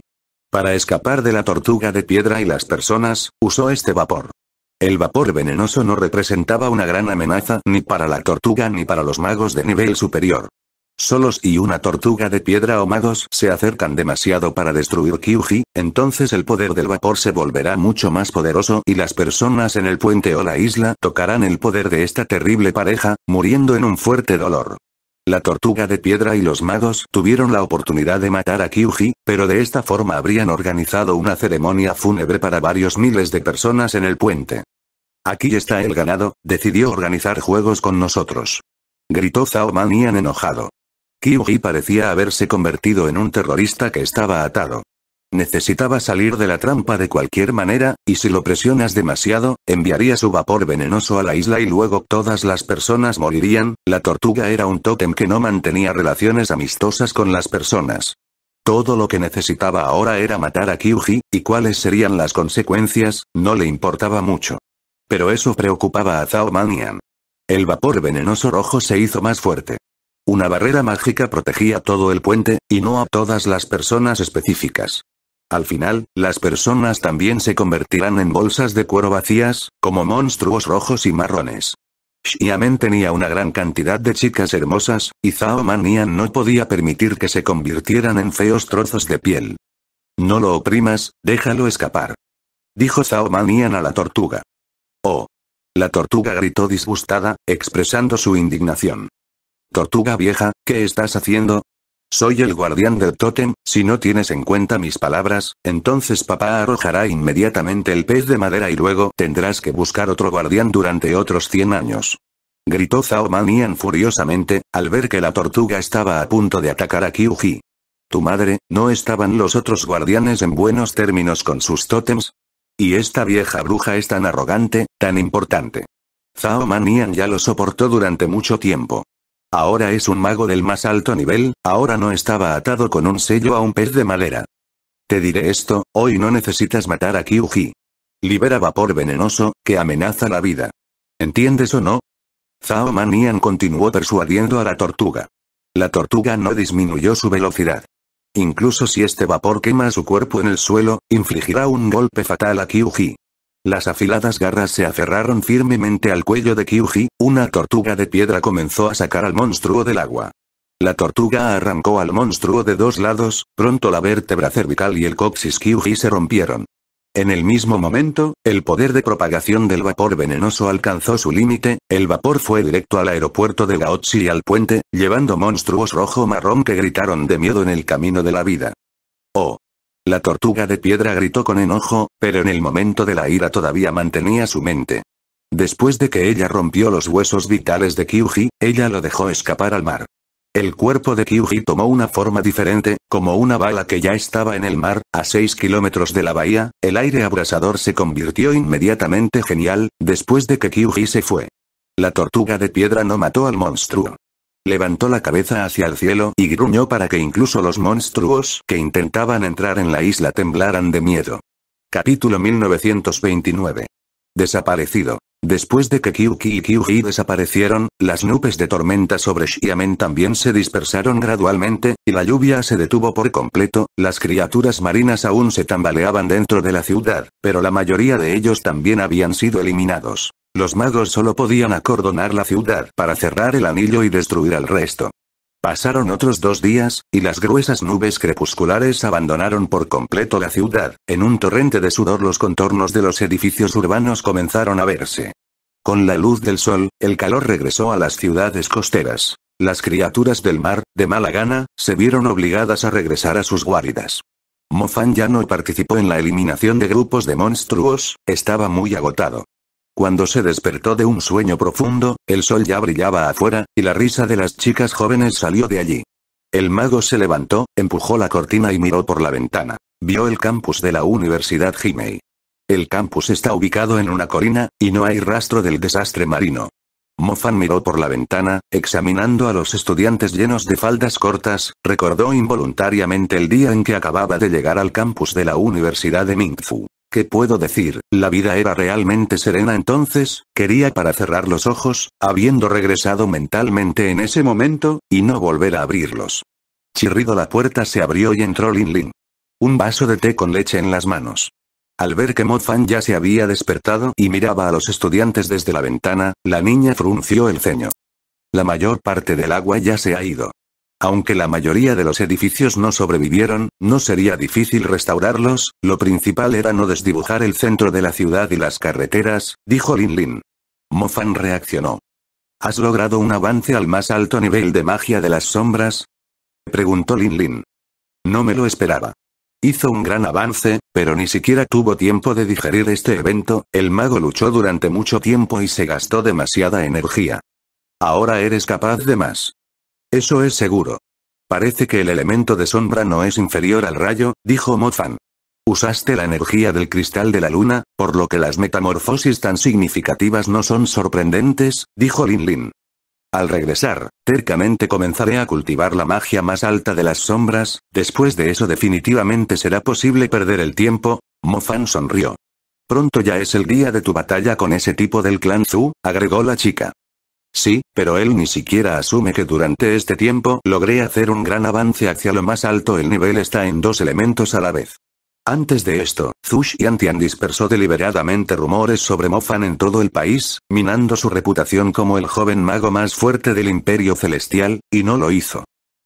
Para escapar de la tortuga de piedra y las personas, usó este vapor. El vapor venenoso no representaba una gran amenaza ni para la tortuga ni para los magos de nivel superior. Solos y una tortuga de piedra o magos se acercan demasiado para destruir Kyuji, entonces el poder del vapor se volverá mucho más poderoso y las personas en el puente o la isla tocarán el poder de esta terrible pareja, muriendo en un fuerte dolor. La tortuga de piedra y los magos tuvieron la oportunidad de matar a Kyuji, pero de esta forma habrían organizado una ceremonia fúnebre para varios miles de personas en el puente. Aquí está el ganado, decidió organizar juegos con nosotros. Gritó Zhao Manian enojado. Kyuji parecía haberse convertido en un terrorista que estaba atado. Necesitaba salir de la trampa de cualquier manera, y si lo presionas demasiado, enviaría su vapor venenoso a la isla y luego todas las personas morirían, la tortuga era un tótem que no mantenía relaciones amistosas con las personas. Todo lo que necesitaba ahora era matar a Kyuji, y cuáles serían las consecuencias, no le importaba mucho. Pero eso preocupaba a Zhao Manian. El vapor venenoso rojo se hizo más fuerte. Una barrera mágica protegía todo el puente, y no a todas las personas específicas. Al final, las personas también se convertirán en bolsas de cuero vacías, como monstruos rojos y marrones. Xiamen tenía una gran cantidad de chicas hermosas, y Zhao Manian no podía permitir que se convirtieran en feos trozos de piel. No lo oprimas, déjalo escapar. Dijo Zhao Manian a la tortuga. Oh. La tortuga gritó disgustada, expresando su indignación. Tortuga vieja, ¿qué estás haciendo? Soy el guardián del tótem, si no tienes en cuenta mis palabras, entonces papá arrojará inmediatamente el pez de madera y luego tendrás que buscar otro guardián durante otros 100 años. Gritó Zhao Manian furiosamente, al ver que la tortuga estaba a punto de atacar a Kyuji. ¿Tu madre, no estaban los otros guardianes en buenos términos con sus tótems? Y esta vieja bruja es tan arrogante, tan importante. Zhao Manian ya lo soportó durante mucho tiempo. Ahora es un mago del más alto nivel, ahora no estaba atado con un sello a un pez de madera. Te diré esto, hoy no necesitas matar a Kyuji. Libera vapor venenoso, que amenaza la vida. ¿Entiendes o no? Zhao Manian continuó persuadiendo a la tortuga. La tortuga no disminuyó su velocidad. Incluso si este vapor quema su cuerpo en el suelo, infligirá un golpe fatal a Kyuji. Las afiladas garras se aferraron firmemente al cuello de Kyuji, una tortuga de piedra comenzó a sacar al monstruo del agua. La tortuga arrancó al monstruo de dos lados, pronto la vértebra cervical y el coxis Kyuji se rompieron. En el mismo momento, el poder de propagación del vapor venenoso alcanzó su límite, el vapor fue directo al aeropuerto de Gaotzi y al puente, llevando monstruos rojo-marrón que gritaron de miedo en el camino de la vida. Oh, la tortuga de piedra gritó con enojo, pero en el momento de la ira todavía mantenía su mente. Después de que ella rompió los huesos vitales de Kyuji, ella lo dejó escapar al mar. El cuerpo de Kyuji tomó una forma diferente, como una bala que ya estaba en el mar, a 6 kilómetros de la bahía, el aire abrasador se convirtió inmediatamente genial, después de que Kyuji se fue. La tortuga de piedra no mató al monstruo levantó la cabeza hacia el cielo y gruñó para que incluso los monstruos que intentaban entrar en la isla temblaran de miedo. Capítulo 1929. Desaparecido. Después de que Kyuki y Kyuji desaparecieron, las nubes de tormenta sobre Xiamen también se dispersaron gradualmente, y la lluvia se detuvo por completo, las criaturas marinas aún se tambaleaban dentro de la ciudad, pero la mayoría de ellos también habían sido eliminados. Los magos solo podían acordonar la ciudad para cerrar el anillo y destruir al resto. Pasaron otros dos días, y las gruesas nubes crepusculares abandonaron por completo la ciudad, en un torrente de sudor los contornos de los edificios urbanos comenzaron a verse. Con la luz del sol, el calor regresó a las ciudades costeras. Las criaturas del mar, de mala gana, se vieron obligadas a regresar a sus guaridas. Mofan ya no participó en la eliminación de grupos de monstruos, estaba muy agotado. Cuando se despertó de un sueño profundo, el sol ya brillaba afuera, y la risa de las chicas jóvenes salió de allí. El mago se levantó, empujó la cortina y miró por la ventana. Vio el campus de la Universidad Jimei. El campus está ubicado en una corina, y no hay rastro del desastre marino. Mofan miró por la ventana, examinando a los estudiantes llenos de faldas cortas, recordó involuntariamente el día en que acababa de llegar al campus de la Universidad de Mingfu puedo decir? La vida era realmente serena entonces, quería para cerrar los ojos, habiendo regresado mentalmente en ese momento, y no volver a abrirlos. Chirrido la puerta se abrió y entró Lin Lin. Un vaso de té con leche en las manos. Al ver que Mo Fan ya se había despertado y miraba a los estudiantes desde la ventana, la niña frunció el ceño. La mayor parte del agua ya se ha ido. Aunque la mayoría de los edificios no sobrevivieron, no sería difícil restaurarlos, lo principal era no desdibujar el centro de la ciudad y las carreteras, dijo Lin Lin. Fan reaccionó. ¿Has logrado un avance al más alto nivel de magia de las sombras? Preguntó Lin Lin. No me lo esperaba. Hizo un gran avance, pero ni siquiera tuvo tiempo de digerir este evento, el mago luchó durante mucho tiempo y se gastó demasiada energía. Ahora eres capaz de más. Eso es seguro. Parece que el elemento de sombra no es inferior al rayo, dijo Mofan. Usaste la energía del cristal de la luna, por lo que las metamorfosis tan significativas no son sorprendentes, dijo Lin Lin. Al regresar, tercamente comenzaré a cultivar la magia más alta de las sombras, después de eso definitivamente será posible perder el tiempo, Mofan sonrió. Pronto ya es el día de tu batalla con ese tipo del clan Zhu, agregó la chica. Sí, pero él ni siquiera asume que durante este tiempo logré hacer un gran avance hacia lo más alto. El nivel está en dos elementos a la vez. Antes de esto, Zush y Antian dispersó deliberadamente rumores sobre Mofan en todo el país, minando su reputación como el joven mago más fuerte del Imperio Celestial, y no lo hizo.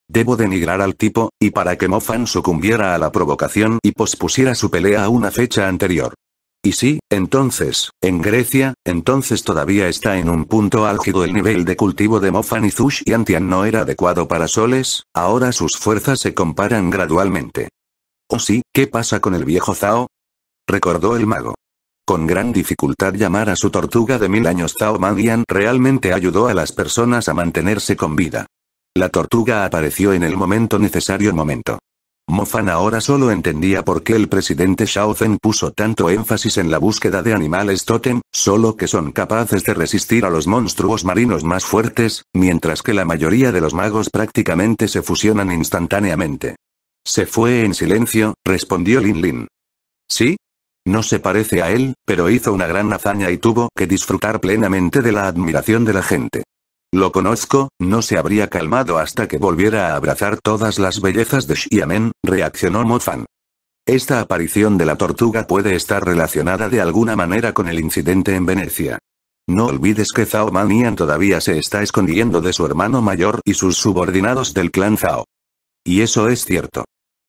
Debo denigrar al tipo, y para que Mofan sucumbiera a la provocación y pospusiera su pelea a una fecha anterior. Y sí, entonces, en Grecia, entonces todavía está en un punto álgido el nivel de cultivo de Mofan y Zush y Antian no era adecuado para soles, ahora sus fuerzas se comparan gradualmente. O oh sí, ¿qué pasa con el viejo Zao? Recordó el mago. Con gran dificultad llamar a su tortuga de mil años Zao Magian realmente ayudó a las personas a mantenerse con vida. La tortuga apareció en el momento necesario momento. Mofan ahora solo entendía por qué el presidente Zhen puso tanto énfasis en la búsqueda de animales Totem, solo que son capaces de resistir a los monstruos marinos más fuertes, mientras que la mayoría de los magos prácticamente se fusionan instantáneamente. Se fue en silencio, respondió Lin Lin. ¿Sí? No se parece a él, pero hizo una gran hazaña y tuvo que disfrutar plenamente de la admiración de la gente. Lo conozco, no se habría calmado hasta que volviera a abrazar todas las bellezas de Xiamen, reaccionó Mofan. Esta aparición de la tortuga puede estar relacionada de alguna manera con el incidente en Venecia. No olvides que Zhao Manian todavía se está escondiendo de su hermano mayor y sus subordinados del clan Zhao. Y eso es cierto.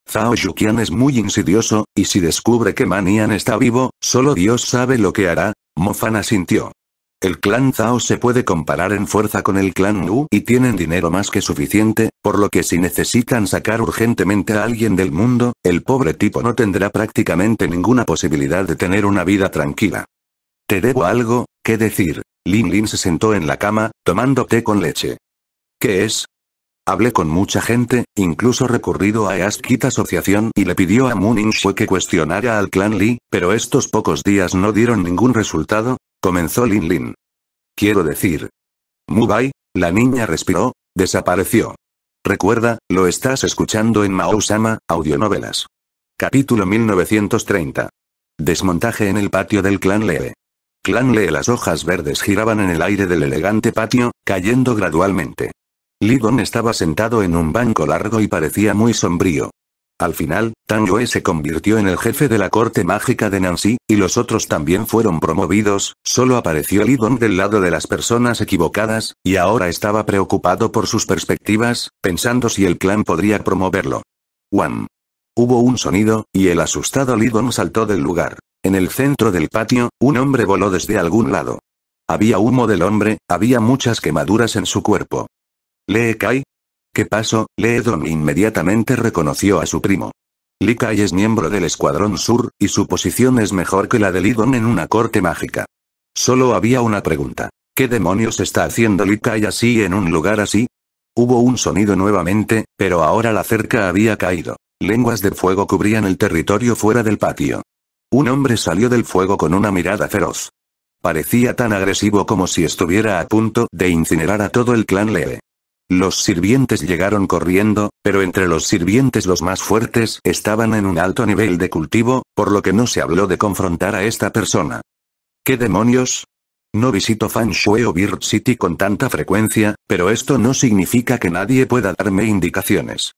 Zhao Yuqian es muy insidioso, y si descubre que Manian está vivo, solo Dios sabe lo que hará, Mofan asintió. El clan Zhao se puede comparar en fuerza con el clan Wu y tienen dinero más que suficiente, por lo que si necesitan sacar urgentemente a alguien del mundo, el pobre tipo no tendrá prácticamente ninguna posibilidad de tener una vida tranquila. Te debo algo, ¿qué decir? Lin Lin se sentó en la cama, tomando té con leche. ¿Qué es? Hablé con mucha gente, incluso recurrido a Asquita Asociación y le pidió a Moon que cuestionara al clan Li, pero estos pocos días no dieron ningún resultado, Comenzó Lin Lin. Quiero decir. Mubai, la niña respiró, desapareció. Recuerda, lo estás escuchando en Mao-sama, audionovelas. Capítulo 1930. Desmontaje en el patio del clan Lee. Clan Lee las hojas verdes giraban en el aire del elegante patio, cayendo gradualmente. Lidon estaba sentado en un banco largo y parecía muy sombrío. Al final, Tang Yue se convirtió en el jefe de la corte mágica de Nancy, y los otros también fueron promovidos, solo apareció Lidon del lado de las personas equivocadas, y ahora estaba preocupado por sus perspectivas, pensando si el clan podría promoverlo. Juan. Hubo un sonido, y el asustado Lidon saltó del lugar. En el centro del patio, un hombre voló desde algún lado. Había humo del hombre, había muchas quemaduras en su cuerpo. Lee Kai, ¿Qué pasó? Leedon inmediatamente reconoció a su primo. Lee es miembro del Escuadrón Sur, y su posición es mejor que la de Lidon en una corte mágica. Solo había una pregunta. ¿Qué demonios está haciendo Likai así en un lugar así? Hubo un sonido nuevamente, pero ahora la cerca había caído. Lenguas de fuego cubrían el territorio fuera del patio. Un hombre salió del fuego con una mirada feroz. Parecía tan agresivo como si estuviera a punto de incinerar a todo el clan Lee. Los sirvientes llegaron corriendo, pero entre los sirvientes los más fuertes estaban en un alto nivel de cultivo, por lo que no se habló de confrontar a esta persona. ¿Qué demonios? No visito Fan o Bird City con tanta frecuencia, pero esto no significa que nadie pueda darme indicaciones.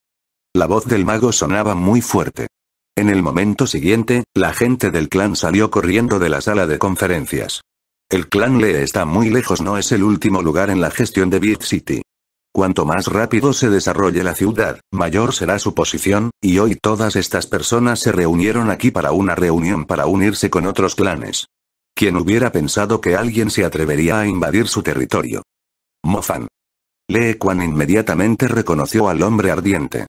La voz del mago sonaba muy fuerte. En el momento siguiente, la gente del clan salió corriendo de la sala de conferencias. El clan Lee está muy lejos no es el último lugar en la gestión de Bird City. Cuanto más rápido se desarrolle la ciudad, mayor será su posición, y hoy todas estas personas se reunieron aquí para una reunión para unirse con otros clanes. ¿Quién hubiera pensado que alguien se atrevería a invadir su territorio? Fan. Lee Quan inmediatamente reconoció al hombre ardiente.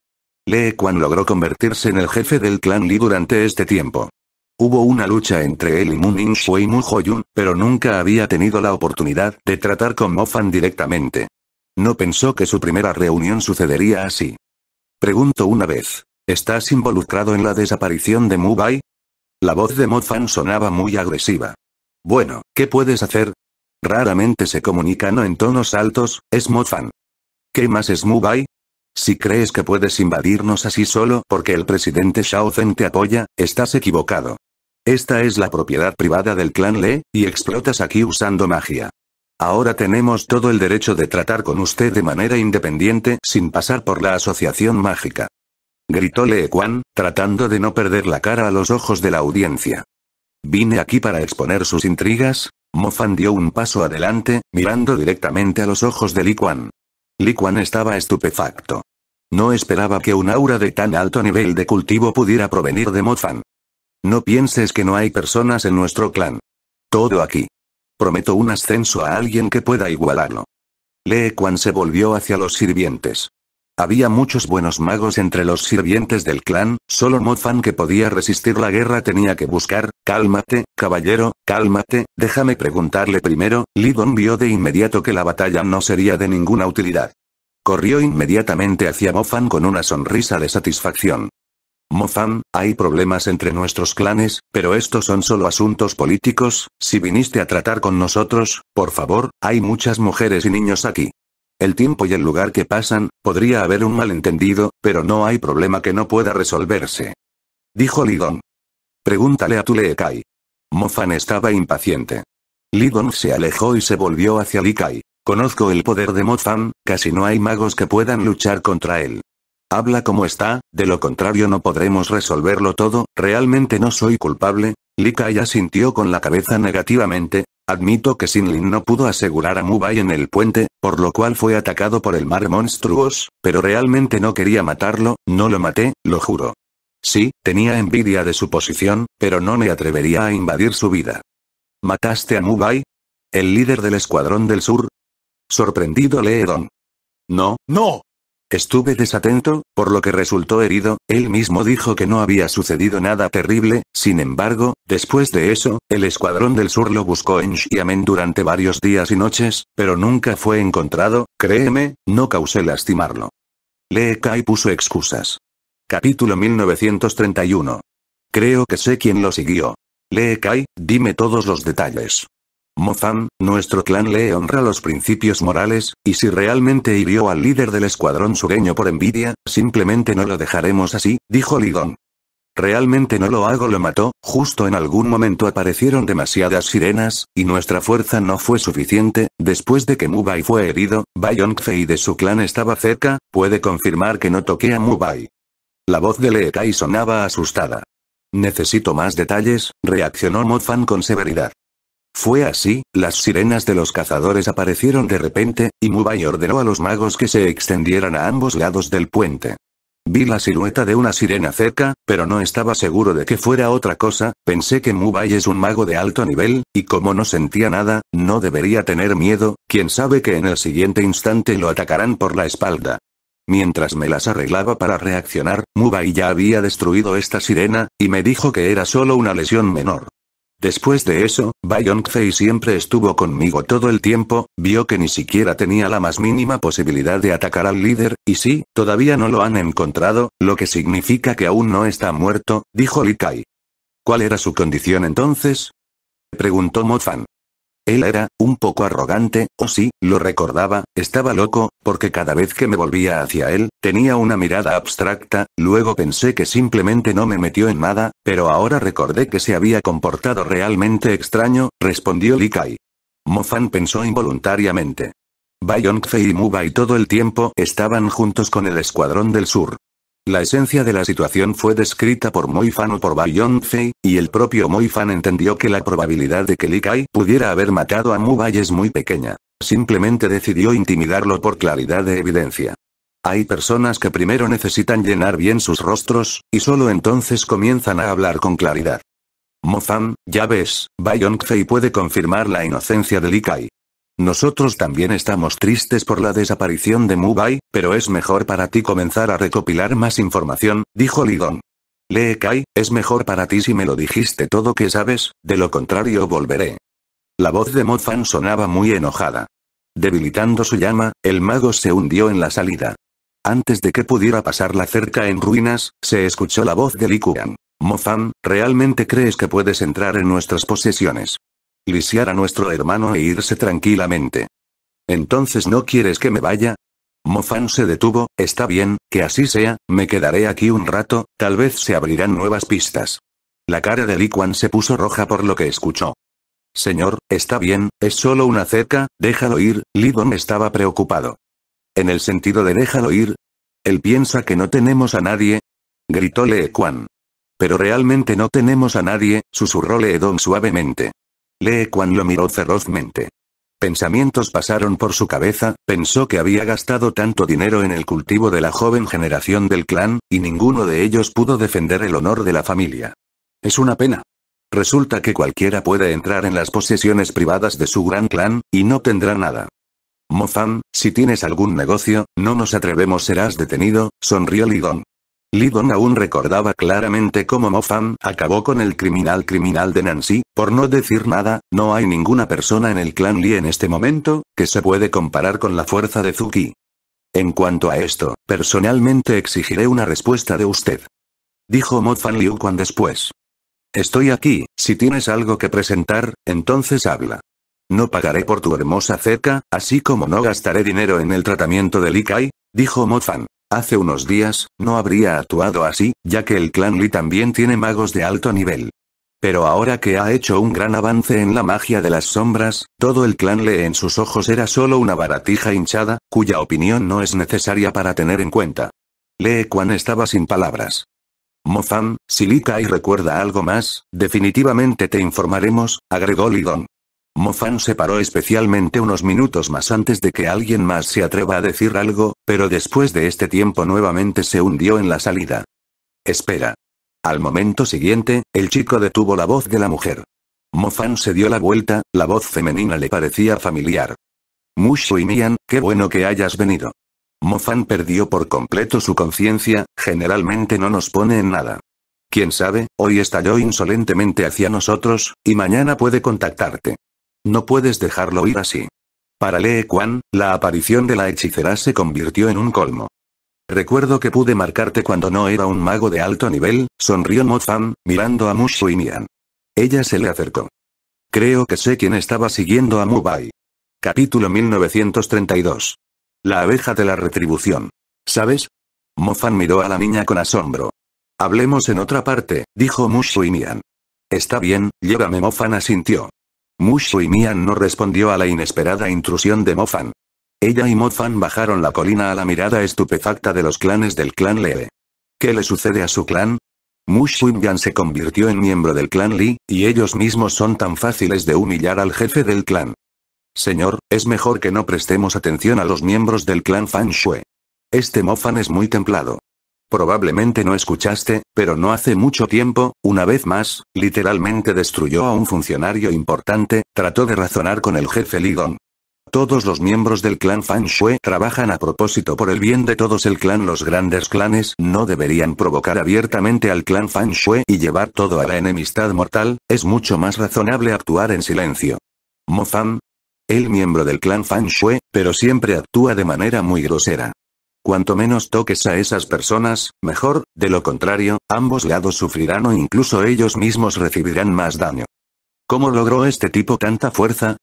Lee Quan logró convertirse en el jefe del clan Li durante este tiempo. Hubo una lucha entre él y Moon In Shui Mu Hoyun, pero nunca había tenido la oportunidad de tratar con Fan directamente. No pensó que su primera reunión sucedería así. Pregunto una vez, ¿estás involucrado en la desaparición de Mubai? La voz de Mofan sonaba muy agresiva. Bueno, ¿qué puedes hacer? Raramente se no en tonos altos, es Mofan. ¿Qué más es Mubai? Si crees que puedes invadirnos así solo porque el presidente Shaozen te apoya, estás equivocado. Esta es la propiedad privada del clan Le, y explotas aquí usando magia. Ahora tenemos todo el derecho de tratar con usted de manera independiente sin pasar por la asociación mágica. Gritó Lee Kwan, tratando de no perder la cara a los ojos de la audiencia. Vine aquí para exponer sus intrigas. Mofan dio un paso adelante, mirando directamente a los ojos de Li Kuan. Li Kuan estaba estupefacto. No esperaba que un aura de tan alto nivel de cultivo pudiera provenir de Mofan. No pienses que no hay personas en nuestro clan. Todo aquí. Prometo un ascenso a alguien que pueda igualarlo. Lee Kuan se volvió hacia los sirvientes. Había muchos buenos magos entre los sirvientes del clan, solo Mofan que podía resistir la guerra tenía que buscar, cálmate, caballero, cálmate, déjame preguntarle primero, Lidon vio de inmediato que la batalla no sería de ninguna utilidad. Corrió inmediatamente hacia Mofan con una sonrisa de satisfacción. Mofan, hay problemas entre nuestros clanes, pero estos son solo asuntos políticos, si viniste a tratar con nosotros, por favor, hay muchas mujeres y niños aquí. El tiempo y el lugar que pasan, podría haber un malentendido, pero no hay problema que no pueda resolverse. Dijo Lidon. Pregúntale a Tuleekai. Mofan estaba impaciente. Lidon se alejó y se volvió hacia Likai. Conozco el poder de Mofan, casi no hay magos que puedan luchar contra él. Habla como está, de lo contrario no podremos resolverlo todo, realmente no soy culpable. Lika ya sintió con la cabeza negativamente. Admito que Sinlin no pudo asegurar a Mubai en el puente, por lo cual fue atacado por el mar monstruos, pero realmente no quería matarlo, no lo maté, lo juro. Sí, tenía envidia de su posición, pero no me atrevería a invadir su vida. ¿Mataste a Mubai? ¿El líder del escuadrón del sur? Sorprendido Leedon. No, no, Estuve desatento, por lo que resultó herido, él mismo dijo que no había sucedido nada terrible, sin embargo, después de eso, el escuadrón del sur lo buscó en Xiamen durante varios días y noches, pero nunca fue encontrado, créeme, no causé lastimarlo. Lee Kai puso excusas. Capítulo 1931. Creo que sé quién lo siguió. Lee Kai, dime todos los detalles. Mofan, nuestro clan le honra los principios morales, y si realmente hirió al líder del escuadrón sureño por envidia, simplemente no lo dejaremos así, dijo Ligón. Realmente no lo hago lo mató, justo en algún momento aparecieron demasiadas sirenas, y nuestra fuerza no fue suficiente, después de que Mubai fue herido, Yongfei de su clan estaba cerca, puede confirmar que no toqué a Mubai. La voz de Leekai sonaba asustada. Necesito más detalles, reaccionó Mofan con severidad. Fue así, las sirenas de los cazadores aparecieron de repente, y Mubai ordenó a los magos que se extendieran a ambos lados del puente. Vi la silueta de una sirena cerca, pero no estaba seguro de que fuera otra cosa, pensé que Mubai es un mago de alto nivel, y como no sentía nada, no debería tener miedo, quien sabe que en el siguiente instante lo atacarán por la espalda. Mientras me las arreglaba para reaccionar, Mubai ya había destruido esta sirena, y me dijo que era solo una lesión menor. Después de eso, Bai Yongfei siempre estuvo conmigo todo el tiempo, vio que ni siquiera tenía la más mínima posibilidad de atacar al líder, y sí, todavía no lo han encontrado, lo que significa que aún no está muerto, dijo Li Kai. ¿Cuál era su condición entonces? Preguntó Fan. Él era, un poco arrogante, o sí, lo recordaba, estaba loco, porque cada vez que me volvía hacia él, tenía una mirada abstracta, luego pensé que simplemente no me metió en nada, pero ahora recordé que se había comportado realmente extraño, respondió Likai. Mofan pensó involuntariamente. Bayonkfei y Mubai todo el tiempo estaban juntos con el escuadrón del sur. La esencia de la situación fue descrita por Moifan o por Yongfei, y el propio Moifan entendió que la probabilidad de que Likai pudiera haber matado a Mu Bai es muy pequeña. Simplemente decidió intimidarlo por claridad de evidencia. Hay personas que primero necesitan llenar bien sus rostros, y solo entonces comienzan a hablar con claridad. Mofan, ya ves, Yongfei puede confirmar la inocencia de Likai. Nosotros también estamos tristes por la desaparición de Mubai, pero es mejor para ti comenzar a recopilar más información, dijo Ligon. Lee Kai, es mejor para ti si me lo dijiste todo que sabes, de lo contrario volveré. La voz de Mofan sonaba muy enojada. Debilitando su llama, el mago se hundió en la salida. Antes de que pudiera pasar la cerca en ruinas, se escuchó la voz de Likuan. Mofan, ¿realmente crees que puedes entrar en nuestras posesiones? lisiar a nuestro hermano e irse tranquilamente. ¿Entonces no quieres que me vaya? Mofan se detuvo, está bien, que así sea, me quedaré aquí un rato, tal vez se abrirán nuevas pistas. La cara de Li Quan se puso roja por lo que escuchó. Señor, está bien, es solo una cerca, déjalo ir, Li Don estaba preocupado. En el sentido de déjalo ir. Él piensa que no tenemos a nadie. Gritó Lee Quan. Pero realmente no tenemos a nadie, susurró Lee Don suavemente. Lee Kuan lo miró ferozmente. Pensamientos pasaron por su cabeza, pensó que había gastado tanto dinero en el cultivo de la joven generación del clan, y ninguno de ellos pudo defender el honor de la familia. Es una pena. Resulta que cualquiera puede entrar en las posesiones privadas de su gran clan, y no tendrá nada. Mofan, si tienes algún negocio, no nos atrevemos serás detenido, sonrió Lidón. Lidon aún recordaba claramente cómo Mofan acabó con el criminal criminal de Nancy, por no decir nada, no hay ninguna persona en el clan Lee en este momento, que se puede comparar con la fuerza de Zuki. En cuanto a esto, personalmente exigiré una respuesta de usted. Dijo Fan Liu cuando después. Estoy aquí, si tienes algo que presentar, entonces habla. No pagaré por tu hermosa cerca, así como no gastaré dinero en el tratamiento de Li Kai, dijo Mofan. Hace unos días, no habría actuado así, ya que el clan Lee también tiene magos de alto nivel. Pero ahora que ha hecho un gran avance en la magia de las sombras, todo el clan Lee en sus ojos era solo una baratija hinchada, cuya opinión no es necesaria para tener en cuenta. Lee Kuan estaba sin palabras. mofan si Lee Kai recuerda algo más, definitivamente te informaremos, agregó Lidon. Mofan se paró especialmente unos minutos más antes de que alguien más se atreva a decir algo, pero después de este tiempo nuevamente se hundió en la salida. Espera. Al momento siguiente, el chico detuvo la voz de la mujer. Mofan se dio la vuelta, la voz femenina le parecía familiar. Mushu y Mian, qué bueno que hayas venido. Mofan perdió por completo su conciencia, generalmente no nos pone en nada. Quién sabe, hoy estalló insolentemente hacia nosotros, y mañana puede contactarte. No puedes dejarlo ir así. Para Lee Kwan, la aparición de la hechicera se convirtió en un colmo. Recuerdo que pude marcarte cuando no era un mago de alto nivel, sonrió Mofan, mirando a Mushu Ella se le acercó. Creo que sé quién estaba siguiendo a Mubai. Capítulo 1932. La abeja de la retribución. ¿Sabes? Mofan miró a la niña con asombro. Hablemos en otra parte, dijo Mushu y Está bien, llévame Mofan asintió. Mushu Mian no respondió a la inesperada intrusión de Mofan. Ella y Mofan bajaron la colina a la mirada estupefacta de los clanes del clan Lee. ¿Qué le sucede a su clan? Mushu Mian se convirtió en miembro del clan Lee, y ellos mismos son tan fáciles de humillar al jefe del clan. Señor, es mejor que no prestemos atención a los miembros del clan Fan Shui. Este Mofan es muy templado. Probablemente no escuchaste, pero no hace mucho tiempo, una vez más, literalmente destruyó a un funcionario importante, trató de razonar con el jefe Ligon. Todos los miembros del clan Fan Shui trabajan a propósito por el bien de todos el clan. Los grandes clanes no deberían provocar abiertamente al clan Fan Shui y llevar todo a la enemistad mortal, es mucho más razonable actuar en silencio. Mo Fan. El miembro del clan Fan Shui, pero siempre actúa de manera muy grosera. Cuanto menos toques a esas personas, mejor, de lo contrario, ambos lados sufrirán o incluso ellos mismos recibirán más daño. ¿Cómo logró este tipo tanta fuerza?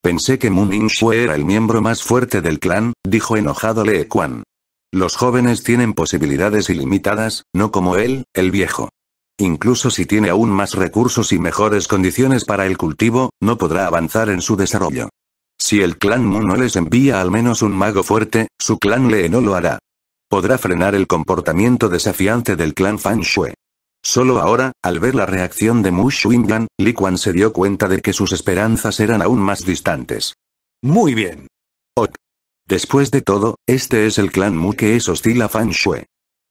Pensé que Munin Shue era el miembro más fuerte del clan, dijo enojado Lee Kuan. Los jóvenes tienen posibilidades ilimitadas, no como él, el viejo. Incluso si tiene aún más recursos y mejores condiciones para el cultivo, no podrá avanzar en su desarrollo. Si el clan Mu no les envía al menos un mago fuerte, su clan Lee no lo hará. Podrá frenar el comportamiento desafiante del clan Fan Shui. Solo ahora, al ver la reacción de Mu Xuingan, Li Quan se dio cuenta de que sus esperanzas eran aún más distantes. Muy bien. Ok. Después de todo, este es el clan Mu que es hostil a Fan Shui.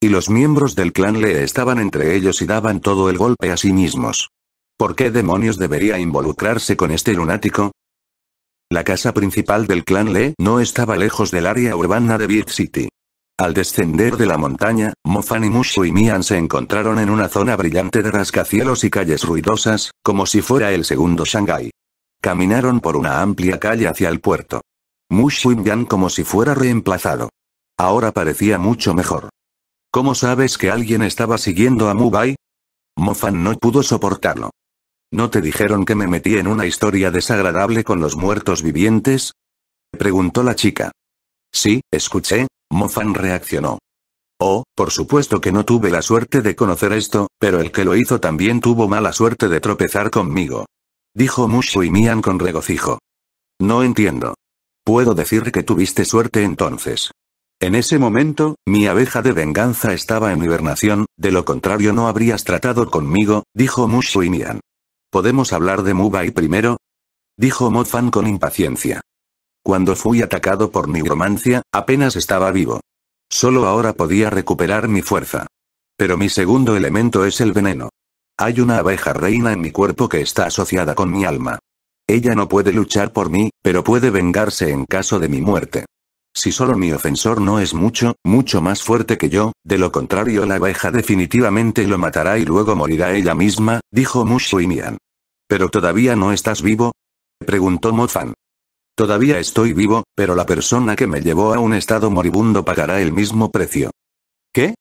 Y los miembros del clan Le estaban entre ellos y daban todo el golpe a sí mismos. ¿Por qué demonios debería involucrarse con este lunático? La casa principal del clan Le no estaba lejos del área urbana de Big City. Al descender de la montaña, Mofan y Mushu y Mian se encontraron en una zona brillante de rascacielos y calles ruidosas, como si fuera el segundo Shanghái. Caminaron por una amplia calle hacia el puerto. Mushu y Mian como si fuera reemplazado. Ahora parecía mucho mejor. ¿Cómo sabes que alguien estaba siguiendo a Mubai? Mofan no pudo soportarlo. ¿No te dijeron que me metí en una historia desagradable con los muertos vivientes? Preguntó la chica. Sí, escuché, Mofan reaccionó. Oh, por supuesto que no tuve la suerte de conocer esto, pero el que lo hizo también tuvo mala suerte de tropezar conmigo. Dijo Mushu y Mian con regocijo. No entiendo. Puedo decir que tuviste suerte entonces. En ese momento, mi abeja de venganza estaba en hibernación, de lo contrario no habrías tratado conmigo, dijo Mushu y Mian. ¿Podemos hablar de Mubai primero? Dijo Mofan con impaciencia. Cuando fui atacado por nigromancia, apenas estaba vivo. Solo ahora podía recuperar mi fuerza. Pero mi segundo elemento es el veneno. Hay una abeja reina en mi cuerpo que está asociada con mi alma. Ella no puede luchar por mí, pero puede vengarse en caso de mi muerte. Si solo mi ofensor no es mucho, mucho más fuerte que yo, de lo contrario la abeja definitivamente lo matará y luego morirá ella misma, dijo Mushu ¿Pero todavía no estás vivo? Preguntó Mofan. Todavía estoy vivo, pero la persona que me llevó a un estado moribundo pagará el mismo precio. ¿Qué?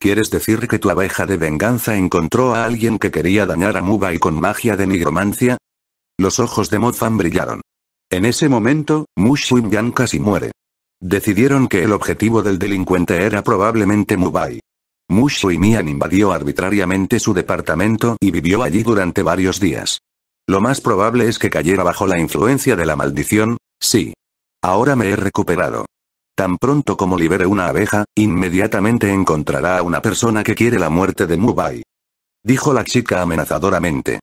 ¿Quieres decir que tu abeja de venganza encontró a alguien que quería dañar a Muba y con magia de nigromancia? Los ojos de Mofan brillaron. En ese momento, Mushu Mian casi muere. Decidieron que el objetivo del delincuente era probablemente Mubai. Mushu y Mian invadió arbitrariamente su departamento y vivió allí durante varios días. Lo más probable es que cayera bajo la influencia de la maldición, sí. Ahora me he recuperado. Tan pronto como libere una abeja, inmediatamente encontrará a una persona que quiere la muerte de Mubai. Dijo la chica amenazadoramente.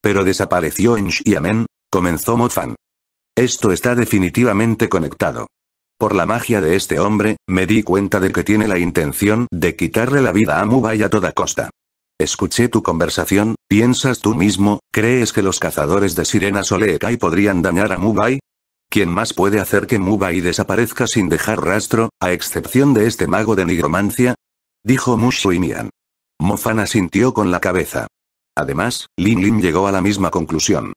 Pero desapareció en Xiamen, comenzó Mofan. Esto está definitivamente conectado. Por la magia de este hombre, me di cuenta de que tiene la intención de quitarle la vida a Mubai a toda costa. Escuché tu conversación, piensas tú mismo, ¿crees que los cazadores de sirenas o podrían dañar a Mubai? ¿Quién más puede hacer que Mubai desaparezca sin dejar rastro, a excepción de este mago de nigromancia? Dijo Mian. Mofana sintió con la cabeza. Además, Lin Lin llegó a la misma conclusión.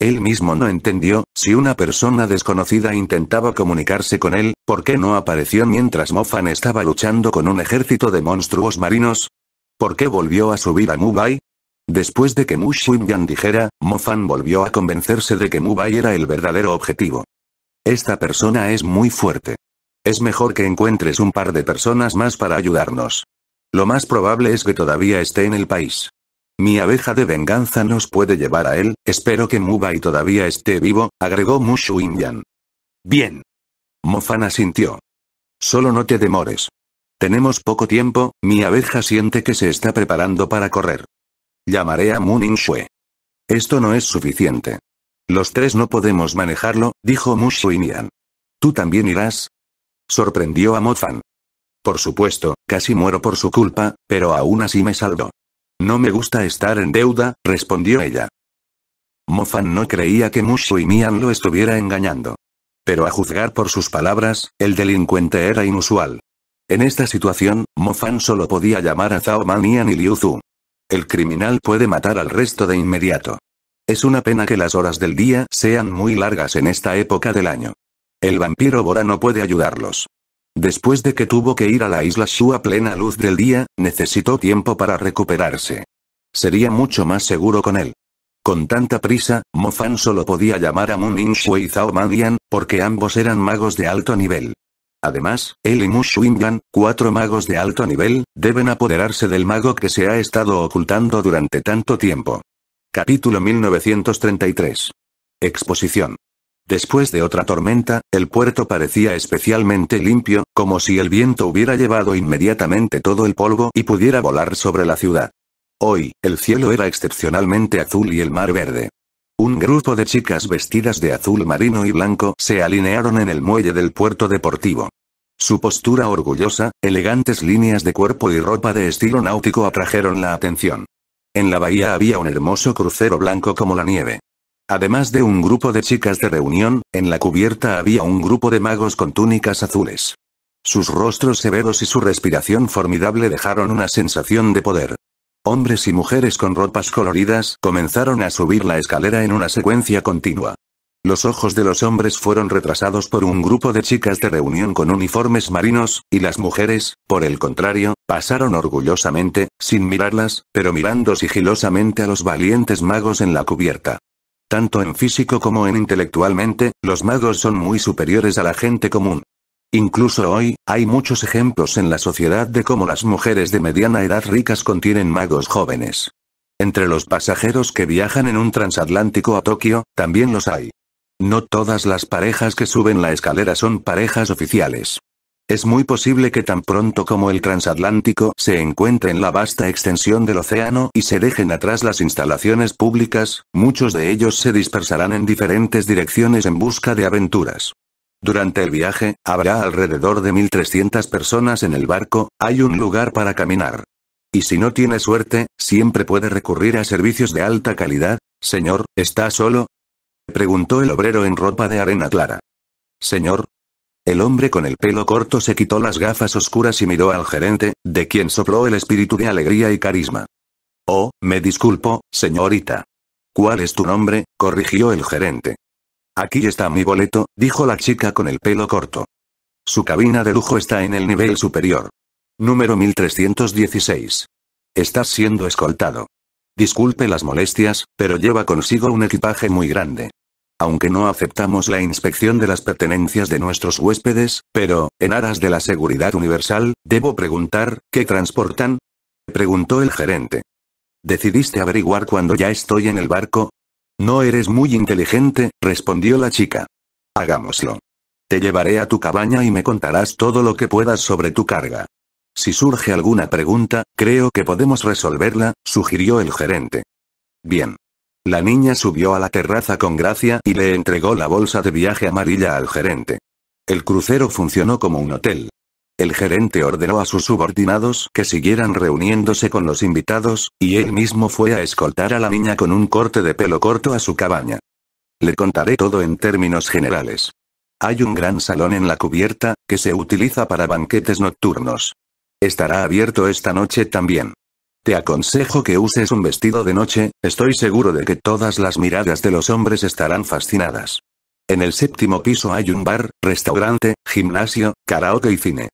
Él mismo no entendió, si una persona desconocida intentaba comunicarse con él, ¿por qué no apareció mientras Mofan estaba luchando con un ejército de monstruos marinos? ¿Por qué volvió a subir a Mubai? Después de que Mu dijera, Mofan volvió a convencerse de que Mubai era el verdadero objetivo. Esta persona es muy fuerte. Es mejor que encuentres un par de personas más para ayudarnos. Lo más probable es que todavía esté en el país. Mi abeja de venganza nos puede llevar a él, espero que Mubai todavía esté vivo, agregó Mushu Indian. Bien. Mofan asintió. Solo no te demores. Tenemos poco tiempo, mi abeja siente que se está preparando para correr. Llamaré a Muning Shue. Esto no es suficiente. Los tres no podemos manejarlo, dijo Mushu ¿Tú también irás? Sorprendió a Mofan. Por supuesto, casi muero por su culpa, pero aún así me salvo. No me gusta estar en deuda, respondió ella. Mofan no creía que Mushu y Mian lo estuviera engañando. Pero a juzgar por sus palabras, el delincuente era inusual. En esta situación, Mofan solo podía llamar a Zhao Manian y Liu Zhu. El criminal puede matar al resto de inmediato. Es una pena que las horas del día sean muy largas en esta época del año. El vampiro Bora no puede ayudarlos. Después de que tuvo que ir a la isla Shu a plena luz del día, necesitó tiempo para recuperarse. Sería mucho más seguro con él. Con tanta prisa, Fan solo podía llamar a Moon y Zhao Manian, porque ambos eran magos de alto nivel. Además, él y Yan, cuatro magos de alto nivel, deben apoderarse del mago que se ha estado ocultando durante tanto tiempo. Capítulo 1933. Exposición. Después de otra tormenta, el puerto parecía especialmente limpio, como si el viento hubiera llevado inmediatamente todo el polvo y pudiera volar sobre la ciudad. Hoy, el cielo era excepcionalmente azul y el mar verde. Un grupo de chicas vestidas de azul marino y blanco se alinearon en el muelle del puerto deportivo. Su postura orgullosa, elegantes líneas de cuerpo y ropa de estilo náutico atrajeron la atención. En la bahía había un hermoso crucero blanco como la nieve. Además de un grupo de chicas de reunión, en la cubierta había un grupo de magos con túnicas azules. Sus rostros severos y su respiración formidable dejaron una sensación de poder. Hombres y mujeres con ropas coloridas comenzaron a subir la escalera en una secuencia continua. Los ojos de los hombres fueron retrasados por un grupo de chicas de reunión con uniformes marinos, y las mujeres, por el contrario, pasaron orgullosamente, sin mirarlas, pero mirando sigilosamente a los valientes magos en la cubierta tanto en físico como en intelectualmente, los magos son muy superiores a la gente común. Incluso hoy, hay muchos ejemplos en la sociedad de cómo las mujeres de mediana edad ricas contienen magos jóvenes. Entre los pasajeros que viajan en un transatlántico a Tokio, también los hay. No todas las parejas que suben la escalera son parejas oficiales. Es muy posible que tan pronto como el transatlántico se encuentre en la vasta extensión del océano y se dejen atrás las instalaciones públicas, muchos de ellos se dispersarán en diferentes direcciones en busca de aventuras. Durante el viaje, habrá alrededor de 1.300 personas en el barco, hay un lugar para caminar. Y si no tiene suerte, siempre puede recurrir a servicios de alta calidad. Señor, ¿está solo? Preguntó el obrero en ropa de arena clara. Señor, el hombre con el pelo corto se quitó las gafas oscuras y miró al gerente, de quien sopló el espíritu de alegría y carisma. Oh, me disculpo, señorita. ¿Cuál es tu nombre? corrigió el gerente. Aquí está mi boleto, dijo la chica con el pelo corto. Su cabina de lujo está en el nivel superior. Número 1316. Estás siendo escoltado. Disculpe las molestias, pero lleva consigo un equipaje muy grande aunque no aceptamos la inspección de las pertenencias de nuestros huéspedes, pero, en aras de la seguridad universal, debo preguntar, ¿qué transportan? Preguntó el gerente. ¿Decidiste averiguar cuando ya estoy en el barco? No eres muy inteligente, respondió la chica. Hagámoslo. Te llevaré a tu cabaña y me contarás todo lo que puedas sobre tu carga. Si surge alguna pregunta, creo que podemos resolverla, sugirió el gerente. Bien. La niña subió a la terraza con gracia y le entregó la bolsa de viaje amarilla al gerente. El crucero funcionó como un hotel. El gerente ordenó a sus subordinados que siguieran reuniéndose con los invitados, y él mismo fue a escoltar a la niña con un corte de pelo corto a su cabaña. Le contaré todo en términos generales. Hay un gran salón en la cubierta, que se utiliza para banquetes nocturnos. Estará abierto esta noche también. Te aconsejo que uses un vestido de noche, estoy seguro de que todas las miradas de los hombres estarán fascinadas. En el séptimo piso hay un bar, restaurante, gimnasio, karaoke y cine.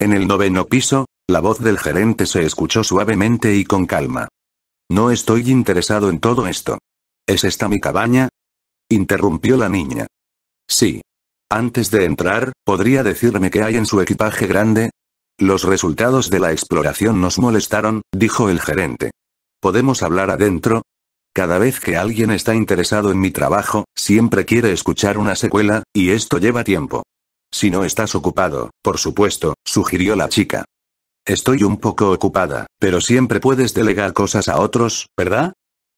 En el noveno piso, la voz del gerente se escuchó suavemente y con calma. No estoy interesado en todo esto. ¿Es esta mi cabaña? Interrumpió la niña. Sí. Antes de entrar, ¿podría decirme qué hay en su equipaje grande? Los resultados de la exploración nos molestaron, dijo el gerente. ¿Podemos hablar adentro? Cada vez que alguien está interesado en mi trabajo, siempre quiere escuchar una secuela, y esto lleva tiempo. Si no estás ocupado, por supuesto, sugirió la chica. Estoy un poco ocupada, pero siempre puedes delegar cosas a otros, ¿verdad?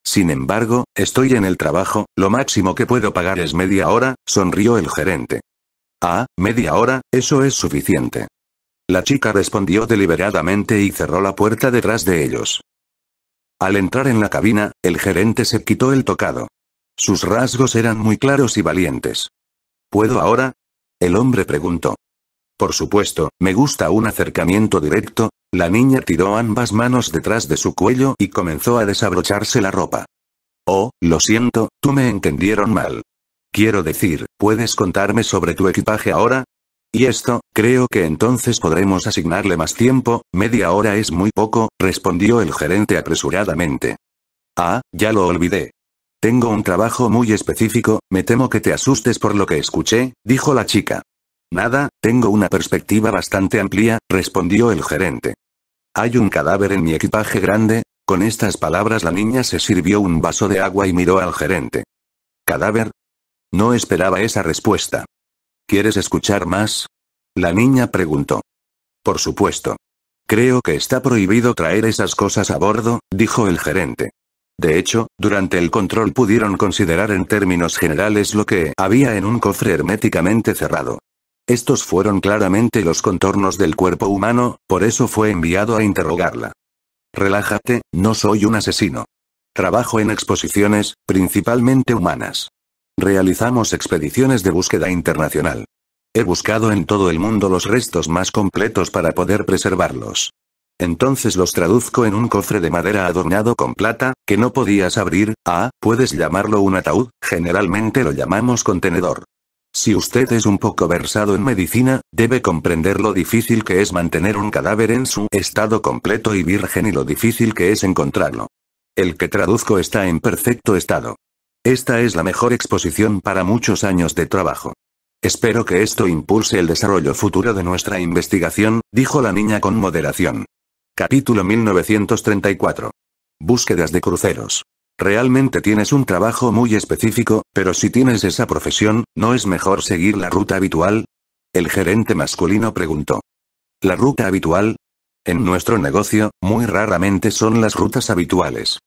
Sin embargo, estoy en el trabajo, lo máximo que puedo pagar es media hora, sonrió el gerente. Ah, media hora, eso es suficiente. La chica respondió deliberadamente y cerró la puerta detrás de ellos. Al entrar en la cabina, el gerente se quitó el tocado. Sus rasgos eran muy claros y valientes. ¿Puedo ahora? El hombre preguntó. Por supuesto, me gusta un acercamiento directo, la niña tiró ambas manos detrás de su cuello y comenzó a desabrocharse la ropa. Oh, lo siento, tú me entendieron mal. Quiero decir, ¿puedes contarme sobre tu equipaje ahora? Y esto, creo que entonces podremos asignarle más tiempo, media hora es muy poco, respondió el gerente apresuradamente. Ah, ya lo olvidé. Tengo un trabajo muy específico, me temo que te asustes por lo que escuché, dijo la chica. Nada, tengo una perspectiva bastante amplia, respondió el gerente. Hay un cadáver en mi equipaje grande. Con estas palabras la niña se sirvió un vaso de agua y miró al gerente. ¿Cadáver? No esperaba esa respuesta. ¿Quieres escuchar más? La niña preguntó. Por supuesto. Creo que está prohibido traer esas cosas a bordo, dijo el gerente. De hecho, durante el control pudieron considerar en términos generales lo que había en un cofre herméticamente cerrado. Estos fueron claramente los contornos del cuerpo humano, por eso fue enviado a interrogarla. Relájate, no soy un asesino. Trabajo en exposiciones, principalmente humanas. Realizamos expediciones de búsqueda internacional. He buscado en todo el mundo los restos más completos para poder preservarlos. Entonces los traduzco en un cofre de madera adornado con plata, que no podías abrir, a ah, puedes llamarlo un ataúd, generalmente lo llamamos contenedor. Si usted es un poco versado en medicina, debe comprender lo difícil que es mantener un cadáver en su estado completo y virgen y lo difícil que es encontrarlo. El que traduzco está en perfecto estado. Esta es la mejor exposición para muchos años de trabajo. Espero que esto impulse el desarrollo futuro de nuestra investigación, dijo la niña con moderación. Capítulo 1934. Búsquedas de cruceros. Realmente tienes un trabajo muy específico, pero si tienes esa profesión, ¿no es mejor seguir la ruta habitual? El gerente masculino preguntó. ¿La ruta habitual? En nuestro negocio, muy raramente son las rutas habituales.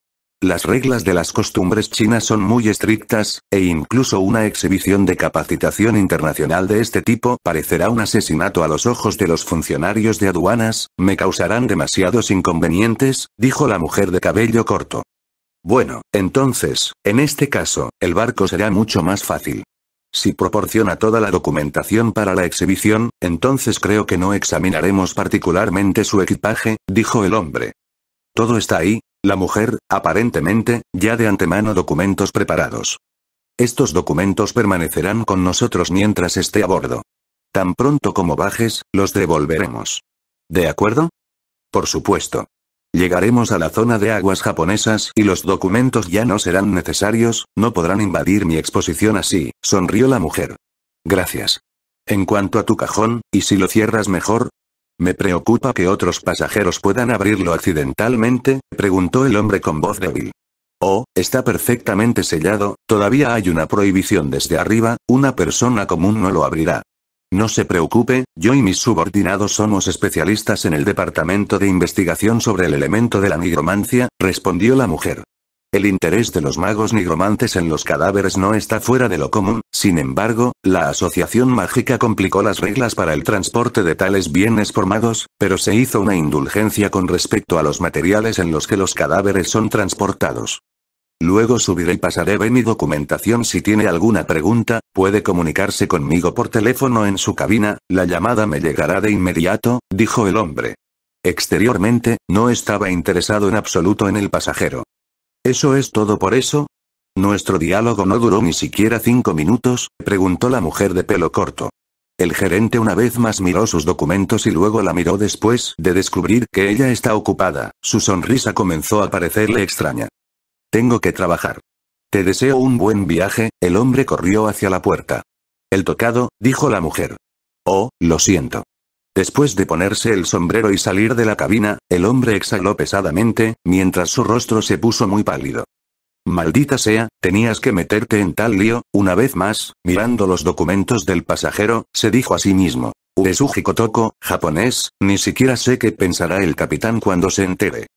Las reglas de las costumbres chinas son muy estrictas, e incluso una exhibición de capacitación internacional de este tipo parecerá un asesinato a los ojos de los funcionarios de aduanas, me causarán demasiados inconvenientes, dijo la mujer de cabello corto. Bueno, entonces, en este caso, el barco será mucho más fácil. Si proporciona toda la documentación para la exhibición, entonces creo que no examinaremos particularmente su equipaje, dijo el hombre. Todo está ahí, la mujer, aparentemente, ya de antemano documentos preparados. Estos documentos permanecerán con nosotros mientras esté a bordo. Tan pronto como bajes, los devolveremos. ¿De acuerdo? Por supuesto. Llegaremos a la zona de aguas japonesas y los documentos ya no serán necesarios, no podrán invadir mi exposición así, sonrió la mujer. Gracias. En cuanto a tu cajón, y si lo cierras mejor, ¿Me preocupa que otros pasajeros puedan abrirlo accidentalmente? preguntó el hombre con voz débil. Oh, está perfectamente sellado, todavía hay una prohibición desde arriba, una persona común no lo abrirá. No se preocupe, yo y mis subordinados somos especialistas en el Departamento de Investigación sobre el elemento de la nigromancia, respondió la mujer. El interés de los magos nigromantes en los cadáveres no está fuera de lo común, sin embargo, la asociación mágica complicó las reglas para el transporte de tales bienes por magos, pero se hizo una indulgencia con respecto a los materiales en los que los cadáveres son transportados. Luego subiré y pasaré ve mi documentación si tiene alguna pregunta, puede comunicarse conmigo por teléfono en su cabina, la llamada me llegará de inmediato, dijo el hombre. Exteriormente, no estaba interesado en absoluto en el pasajero. ¿Eso es todo por eso? ¿Nuestro diálogo no duró ni siquiera cinco minutos? preguntó la mujer de pelo corto. El gerente una vez más miró sus documentos y luego la miró después de descubrir que ella está ocupada, su sonrisa comenzó a parecerle extraña. Tengo que trabajar. Te deseo un buen viaje, el hombre corrió hacia la puerta. El tocado, dijo la mujer. Oh, lo siento. Después de ponerse el sombrero y salir de la cabina, el hombre exhaló pesadamente, mientras su rostro se puso muy pálido. Maldita sea, tenías que meterte en tal lío, una vez más, mirando los documentos del pasajero, se dijo a sí mismo. Uesuji Kotoko, japonés, ni siquiera sé qué pensará el capitán cuando se entere.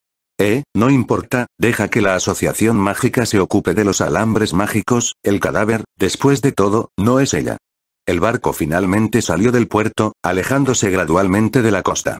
Eh, no importa, deja que la asociación mágica se ocupe de los alambres mágicos, el cadáver, después de todo, no es ella. El barco finalmente salió del puerto, alejándose gradualmente de la costa.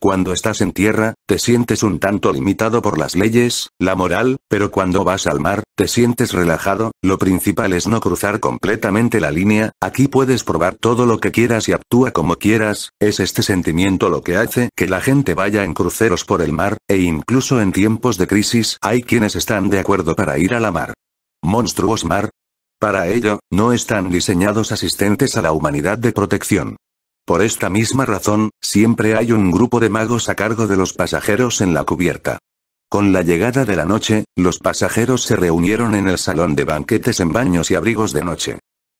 Cuando estás en tierra, te sientes un tanto limitado por las leyes, la moral, pero cuando vas al mar, te sientes relajado, lo principal es no cruzar completamente la línea, aquí puedes probar todo lo que quieras y actúa como quieras, es este sentimiento lo que hace que la gente vaya en cruceros por el mar, e incluso en tiempos de crisis hay quienes están de acuerdo para ir a la mar. Monstruos Mar, para ello, no están diseñados asistentes a la humanidad de protección. Por esta misma razón, siempre hay un grupo de magos a cargo de los pasajeros en la cubierta. Con la llegada de la noche, los pasajeros se reunieron en el salón de banquetes en baños y abrigos de noche.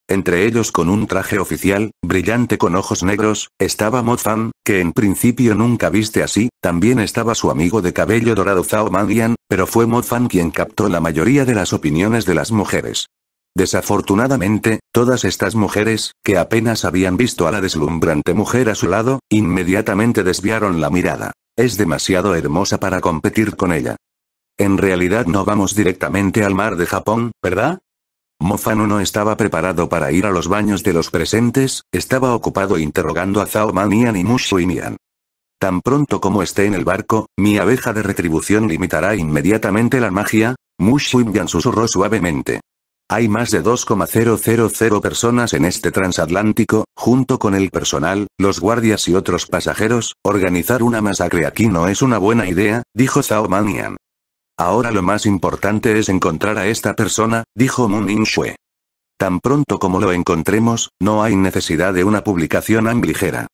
Entre ellos con un traje oficial, brillante con ojos negros, estaba Mofan que en principio nunca viste así, también estaba su amigo de cabello dorado Zhao Manian, pero fue Mofan quien captó la mayoría de las opiniones de las mujeres. Desafortunadamente, todas estas mujeres, que apenas habían visto a la deslumbrante mujer a su lado, inmediatamente desviaron la mirada. Es demasiado hermosa para competir con ella. En realidad no vamos directamente al mar de Japón, ¿verdad? Mofano no estaba preparado para ir a los baños de los presentes, estaba ocupado interrogando a Zhao Manian y Mushu Tan pronto como esté en el barco, mi abeja de retribución limitará inmediatamente la magia, Mushu susurró suavemente. Hay más de 2,000 personas en este transatlántico, junto con el personal, los guardias y otros pasajeros, organizar una masacre aquí no es una buena idea, dijo Zhao Manian. Ahora lo más importante es encontrar a esta persona, dijo Moon in Tan pronto como lo encontremos, no hay necesidad de una publicación ambligera.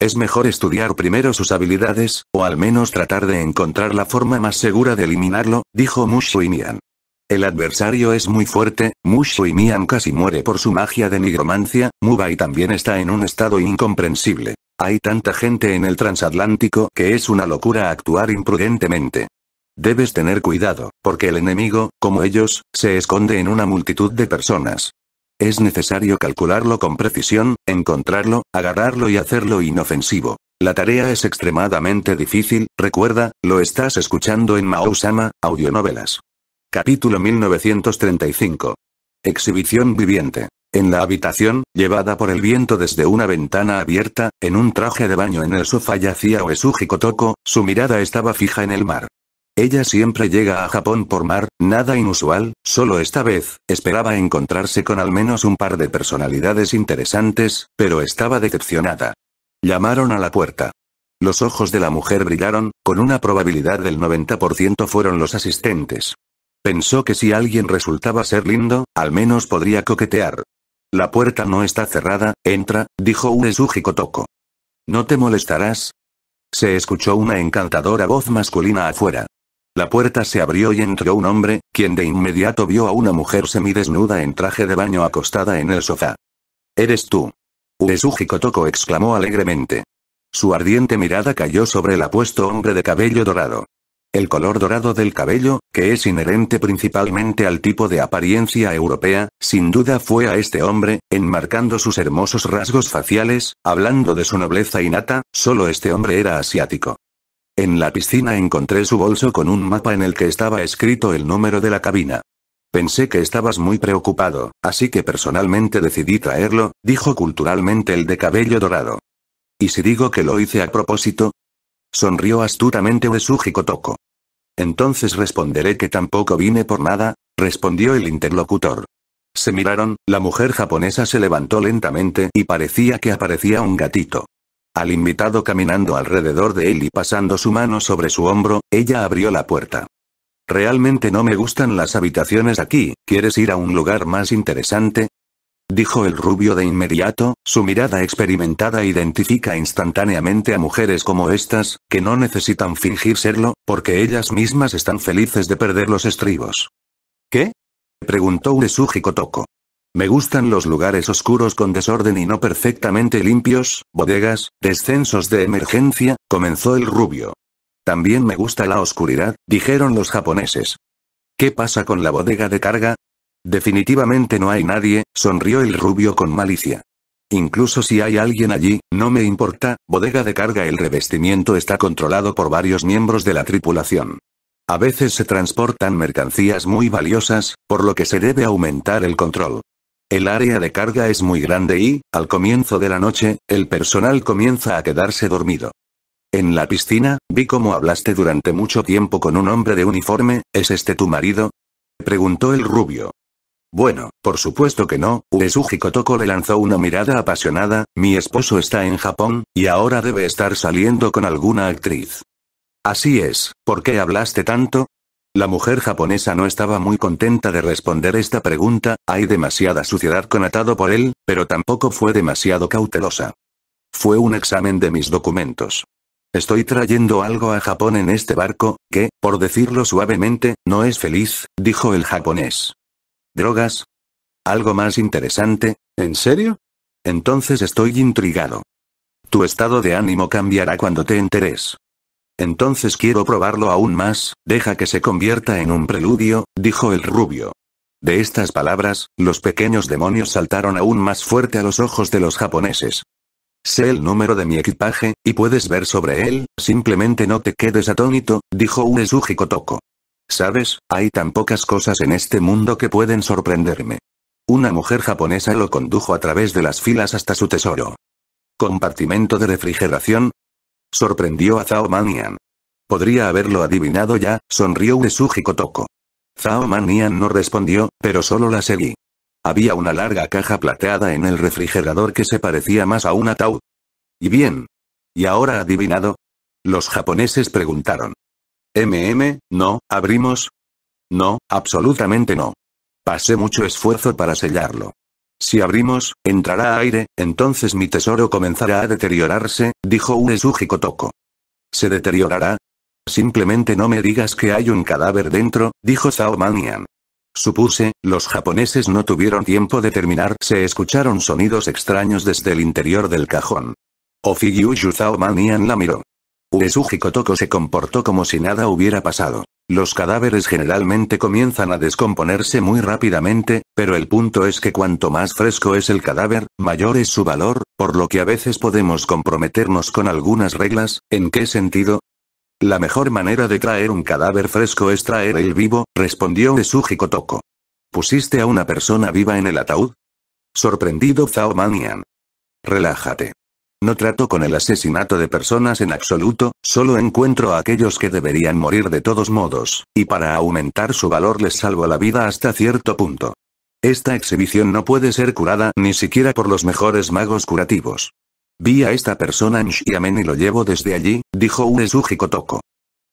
Es mejor estudiar primero sus habilidades, o al menos tratar de encontrar la forma más segura de eliminarlo, dijo Mu Mian. El adversario es muy fuerte, Mushu y Mian casi muere por su magia de nigromancia, Mubai también está en un estado incomprensible. Hay tanta gente en el transatlántico que es una locura actuar imprudentemente. Debes tener cuidado, porque el enemigo, como ellos, se esconde en una multitud de personas. Es necesario calcularlo con precisión, encontrarlo, agarrarlo y hacerlo inofensivo. La tarea es extremadamente difícil, recuerda, lo estás escuchando en Mao-sama, audionovelas. Capítulo 1935. Exhibición viviente. En la habitación, llevada por el viento desde una ventana abierta, en un traje de baño en el sofá yacía Oesuji Kotoko, su mirada estaba fija en el mar. Ella siempre llega a Japón por mar, nada inusual, solo esta vez, esperaba encontrarse con al menos un par de personalidades interesantes, pero estaba decepcionada. Llamaron a la puerta. Los ojos de la mujer brillaron, con una probabilidad del 90% fueron los asistentes. Pensó que si alguien resultaba ser lindo, al menos podría coquetear. La puerta no está cerrada, entra, dijo Uresuji Kotoko. ¿No te molestarás? Se escuchó una encantadora voz masculina afuera. La puerta se abrió y entró un hombre, quien de inmediato vio a una mujer semidesnuda en traje de baño acostada en el sofá. Eres tú. Uresuji Kotoko exclamó alegremente. Su ardiente mirada cayó sobre el apuesto hombre de cabello dorado. El color dorado del cabello, que es inherente principalmente al tipo de apariencia europea, sin duda fue a este hombre, enmarcando sus hermosos rasgos faciales, hablando de su nobleza innata, solo este hombre era asiático. En la piscina encontré su bolso con un mapa en el que estaba escrito el número de la cabina. Pensé que estabas muy preocupado, así que personalmente decidí traerlo, dijo culturalmente el de cabello dorado. Y si digo que lo hice a propósito, sonrió astutamente Uesuji Kotoko. Entonces responderé que tampoco vine por nada, respondió el interlocutor. Se miraron, la mujer japonesa se levantó lentamente y parecía que aparecía un gatito. Al invitado caminando alrededor de él y pasando su mano sobre su hombro, ella abrió la puerta. Realmente no me gustan las habitaciones aquí, ¿quieres ir a un lugar más interesante? dijo el rubio de inmediato, su mirada experimentada identifica instantáneamente a mujeres como estas, que no necesitan fingir serlo, porque ellas mismas están felices de perder los estribos. ¿Qué? preguntó Uresuji Kotoko. Me gustan los lugares oscuros con desorden y no perfectamente limpios, bodegas, descensos de emergencia, comenzó el rubio. También me gusta la oscuridad, dijeron los japoneses. ¿Qué pasa con la bodega de carga? Definitivamente no hay nadie, sonrió el rubio con malicia. Incluso si hay alguien allí, no me importa, bodega de carga el revestimiento está controlado por varios miembros de la tripulación. A veces se transportan mercancías muy valiosas, por lo que se debe aumentar el control. El área de carga es muy grande y, al comienzo de la noche, el personal comienza a quedarse dormido. En la piscina, vi cómo hablaste durante mucho tiempo con un hombre de uniforme, ¿es este tu marido? Preguntó el rubio. Bueno, por supuesto que no, Uesugi Kotoko le lanzó una mirada apasionada, mi esposo está en Japón, y ahora debe estar saliendo con alguna actriz. Así es, ¿por qué hablaste tanto? La mujer japonesa no estaba muy contenta de responder esta pregunta, hay demasiada suciedad con atado por él, pero tampoco fue demasiado cautelosa. Fue un examen de mis documentos. Estoy trayendo algo a Japón en este barco, que, por decirlo suavemente, no es feliz, dijo el japonés. ¿Drogas? ¿Algo más interesante? ¿En serio? Entonces estoy intrigado. Tu estado de ánimo cambiará cuando te enteres. Entonces quiero probarlo aún más, deja que se convierta en un preludio, dijo el rubio. De estas palabras, los pequeños demonios saltaron aún más fuerte a los ojos de los japoneses. Sé el número de mi equipaje, y puedes ver sobre él, simplemente no te quedes atónito, dijo un toco. Sabes, hay tan pocas cosas en este mundo que pueden sorprenderme. Una mujer japonesa lo condujo a través de las filas hasta su tesoro. Compartimento de refrigeración. Sorprendió a Zhao Manian. Podría haberlo adivinado ya, sonrió Uesuji Kotoko. Zhao Manian no respondió, pero solo la seguí. Había una larga caja plateada en el refrigerador que se parecía más a una ataúd. Y bien. ¿Y ahora adivinado? Los japoneses preguntaron. MM, no, abrimos. No, absolutamente no. Pasé mucho esfuerzo para sellarlo. Si abrimos, entrará aire, entonces mi tesoro comenzará a deteriorarse, dijo un esújico toco. ¿Se deteriorará? Simplemente no me digas que hay un cadáver dentro, dijo Zhao Manian. Supuse, los japoneses no tuvieron tiempo de terminar. Se escucharon sonidos extraños desde el interior del cajón. Ofigyu Zhao Manian la miró. Uesugi Kotoko se comportó como si nada hubiera pasado. Los cadáveres generalmente comienzan a descomponerse muy rápidamente, pero el punto es que cuanto más fresco es el cadáver, mayor es su valor, por lo que a veces podemos comprometernos con algunas reglas, ¿en qué sentido? La mejor manera de traer un cadáver fresco es traer el vivo, respondió Uesugi Kotoko. ¿Pusiste a una persona viva en el ataúd? Sorprendido Zhao Manian. Relájate. No trato con el asesinato de personas en absoluto, solo encuentro a aquellos que deberían morir de todos modos, y para aumentar su valor les salvo la vida hasta cierto punto. Esta exhibición no puede ser curada ni siquiera por los mejores magos curativos. Vi a esta persona en Xiamen y lo llevo desde allí, dijo Uesugi toco.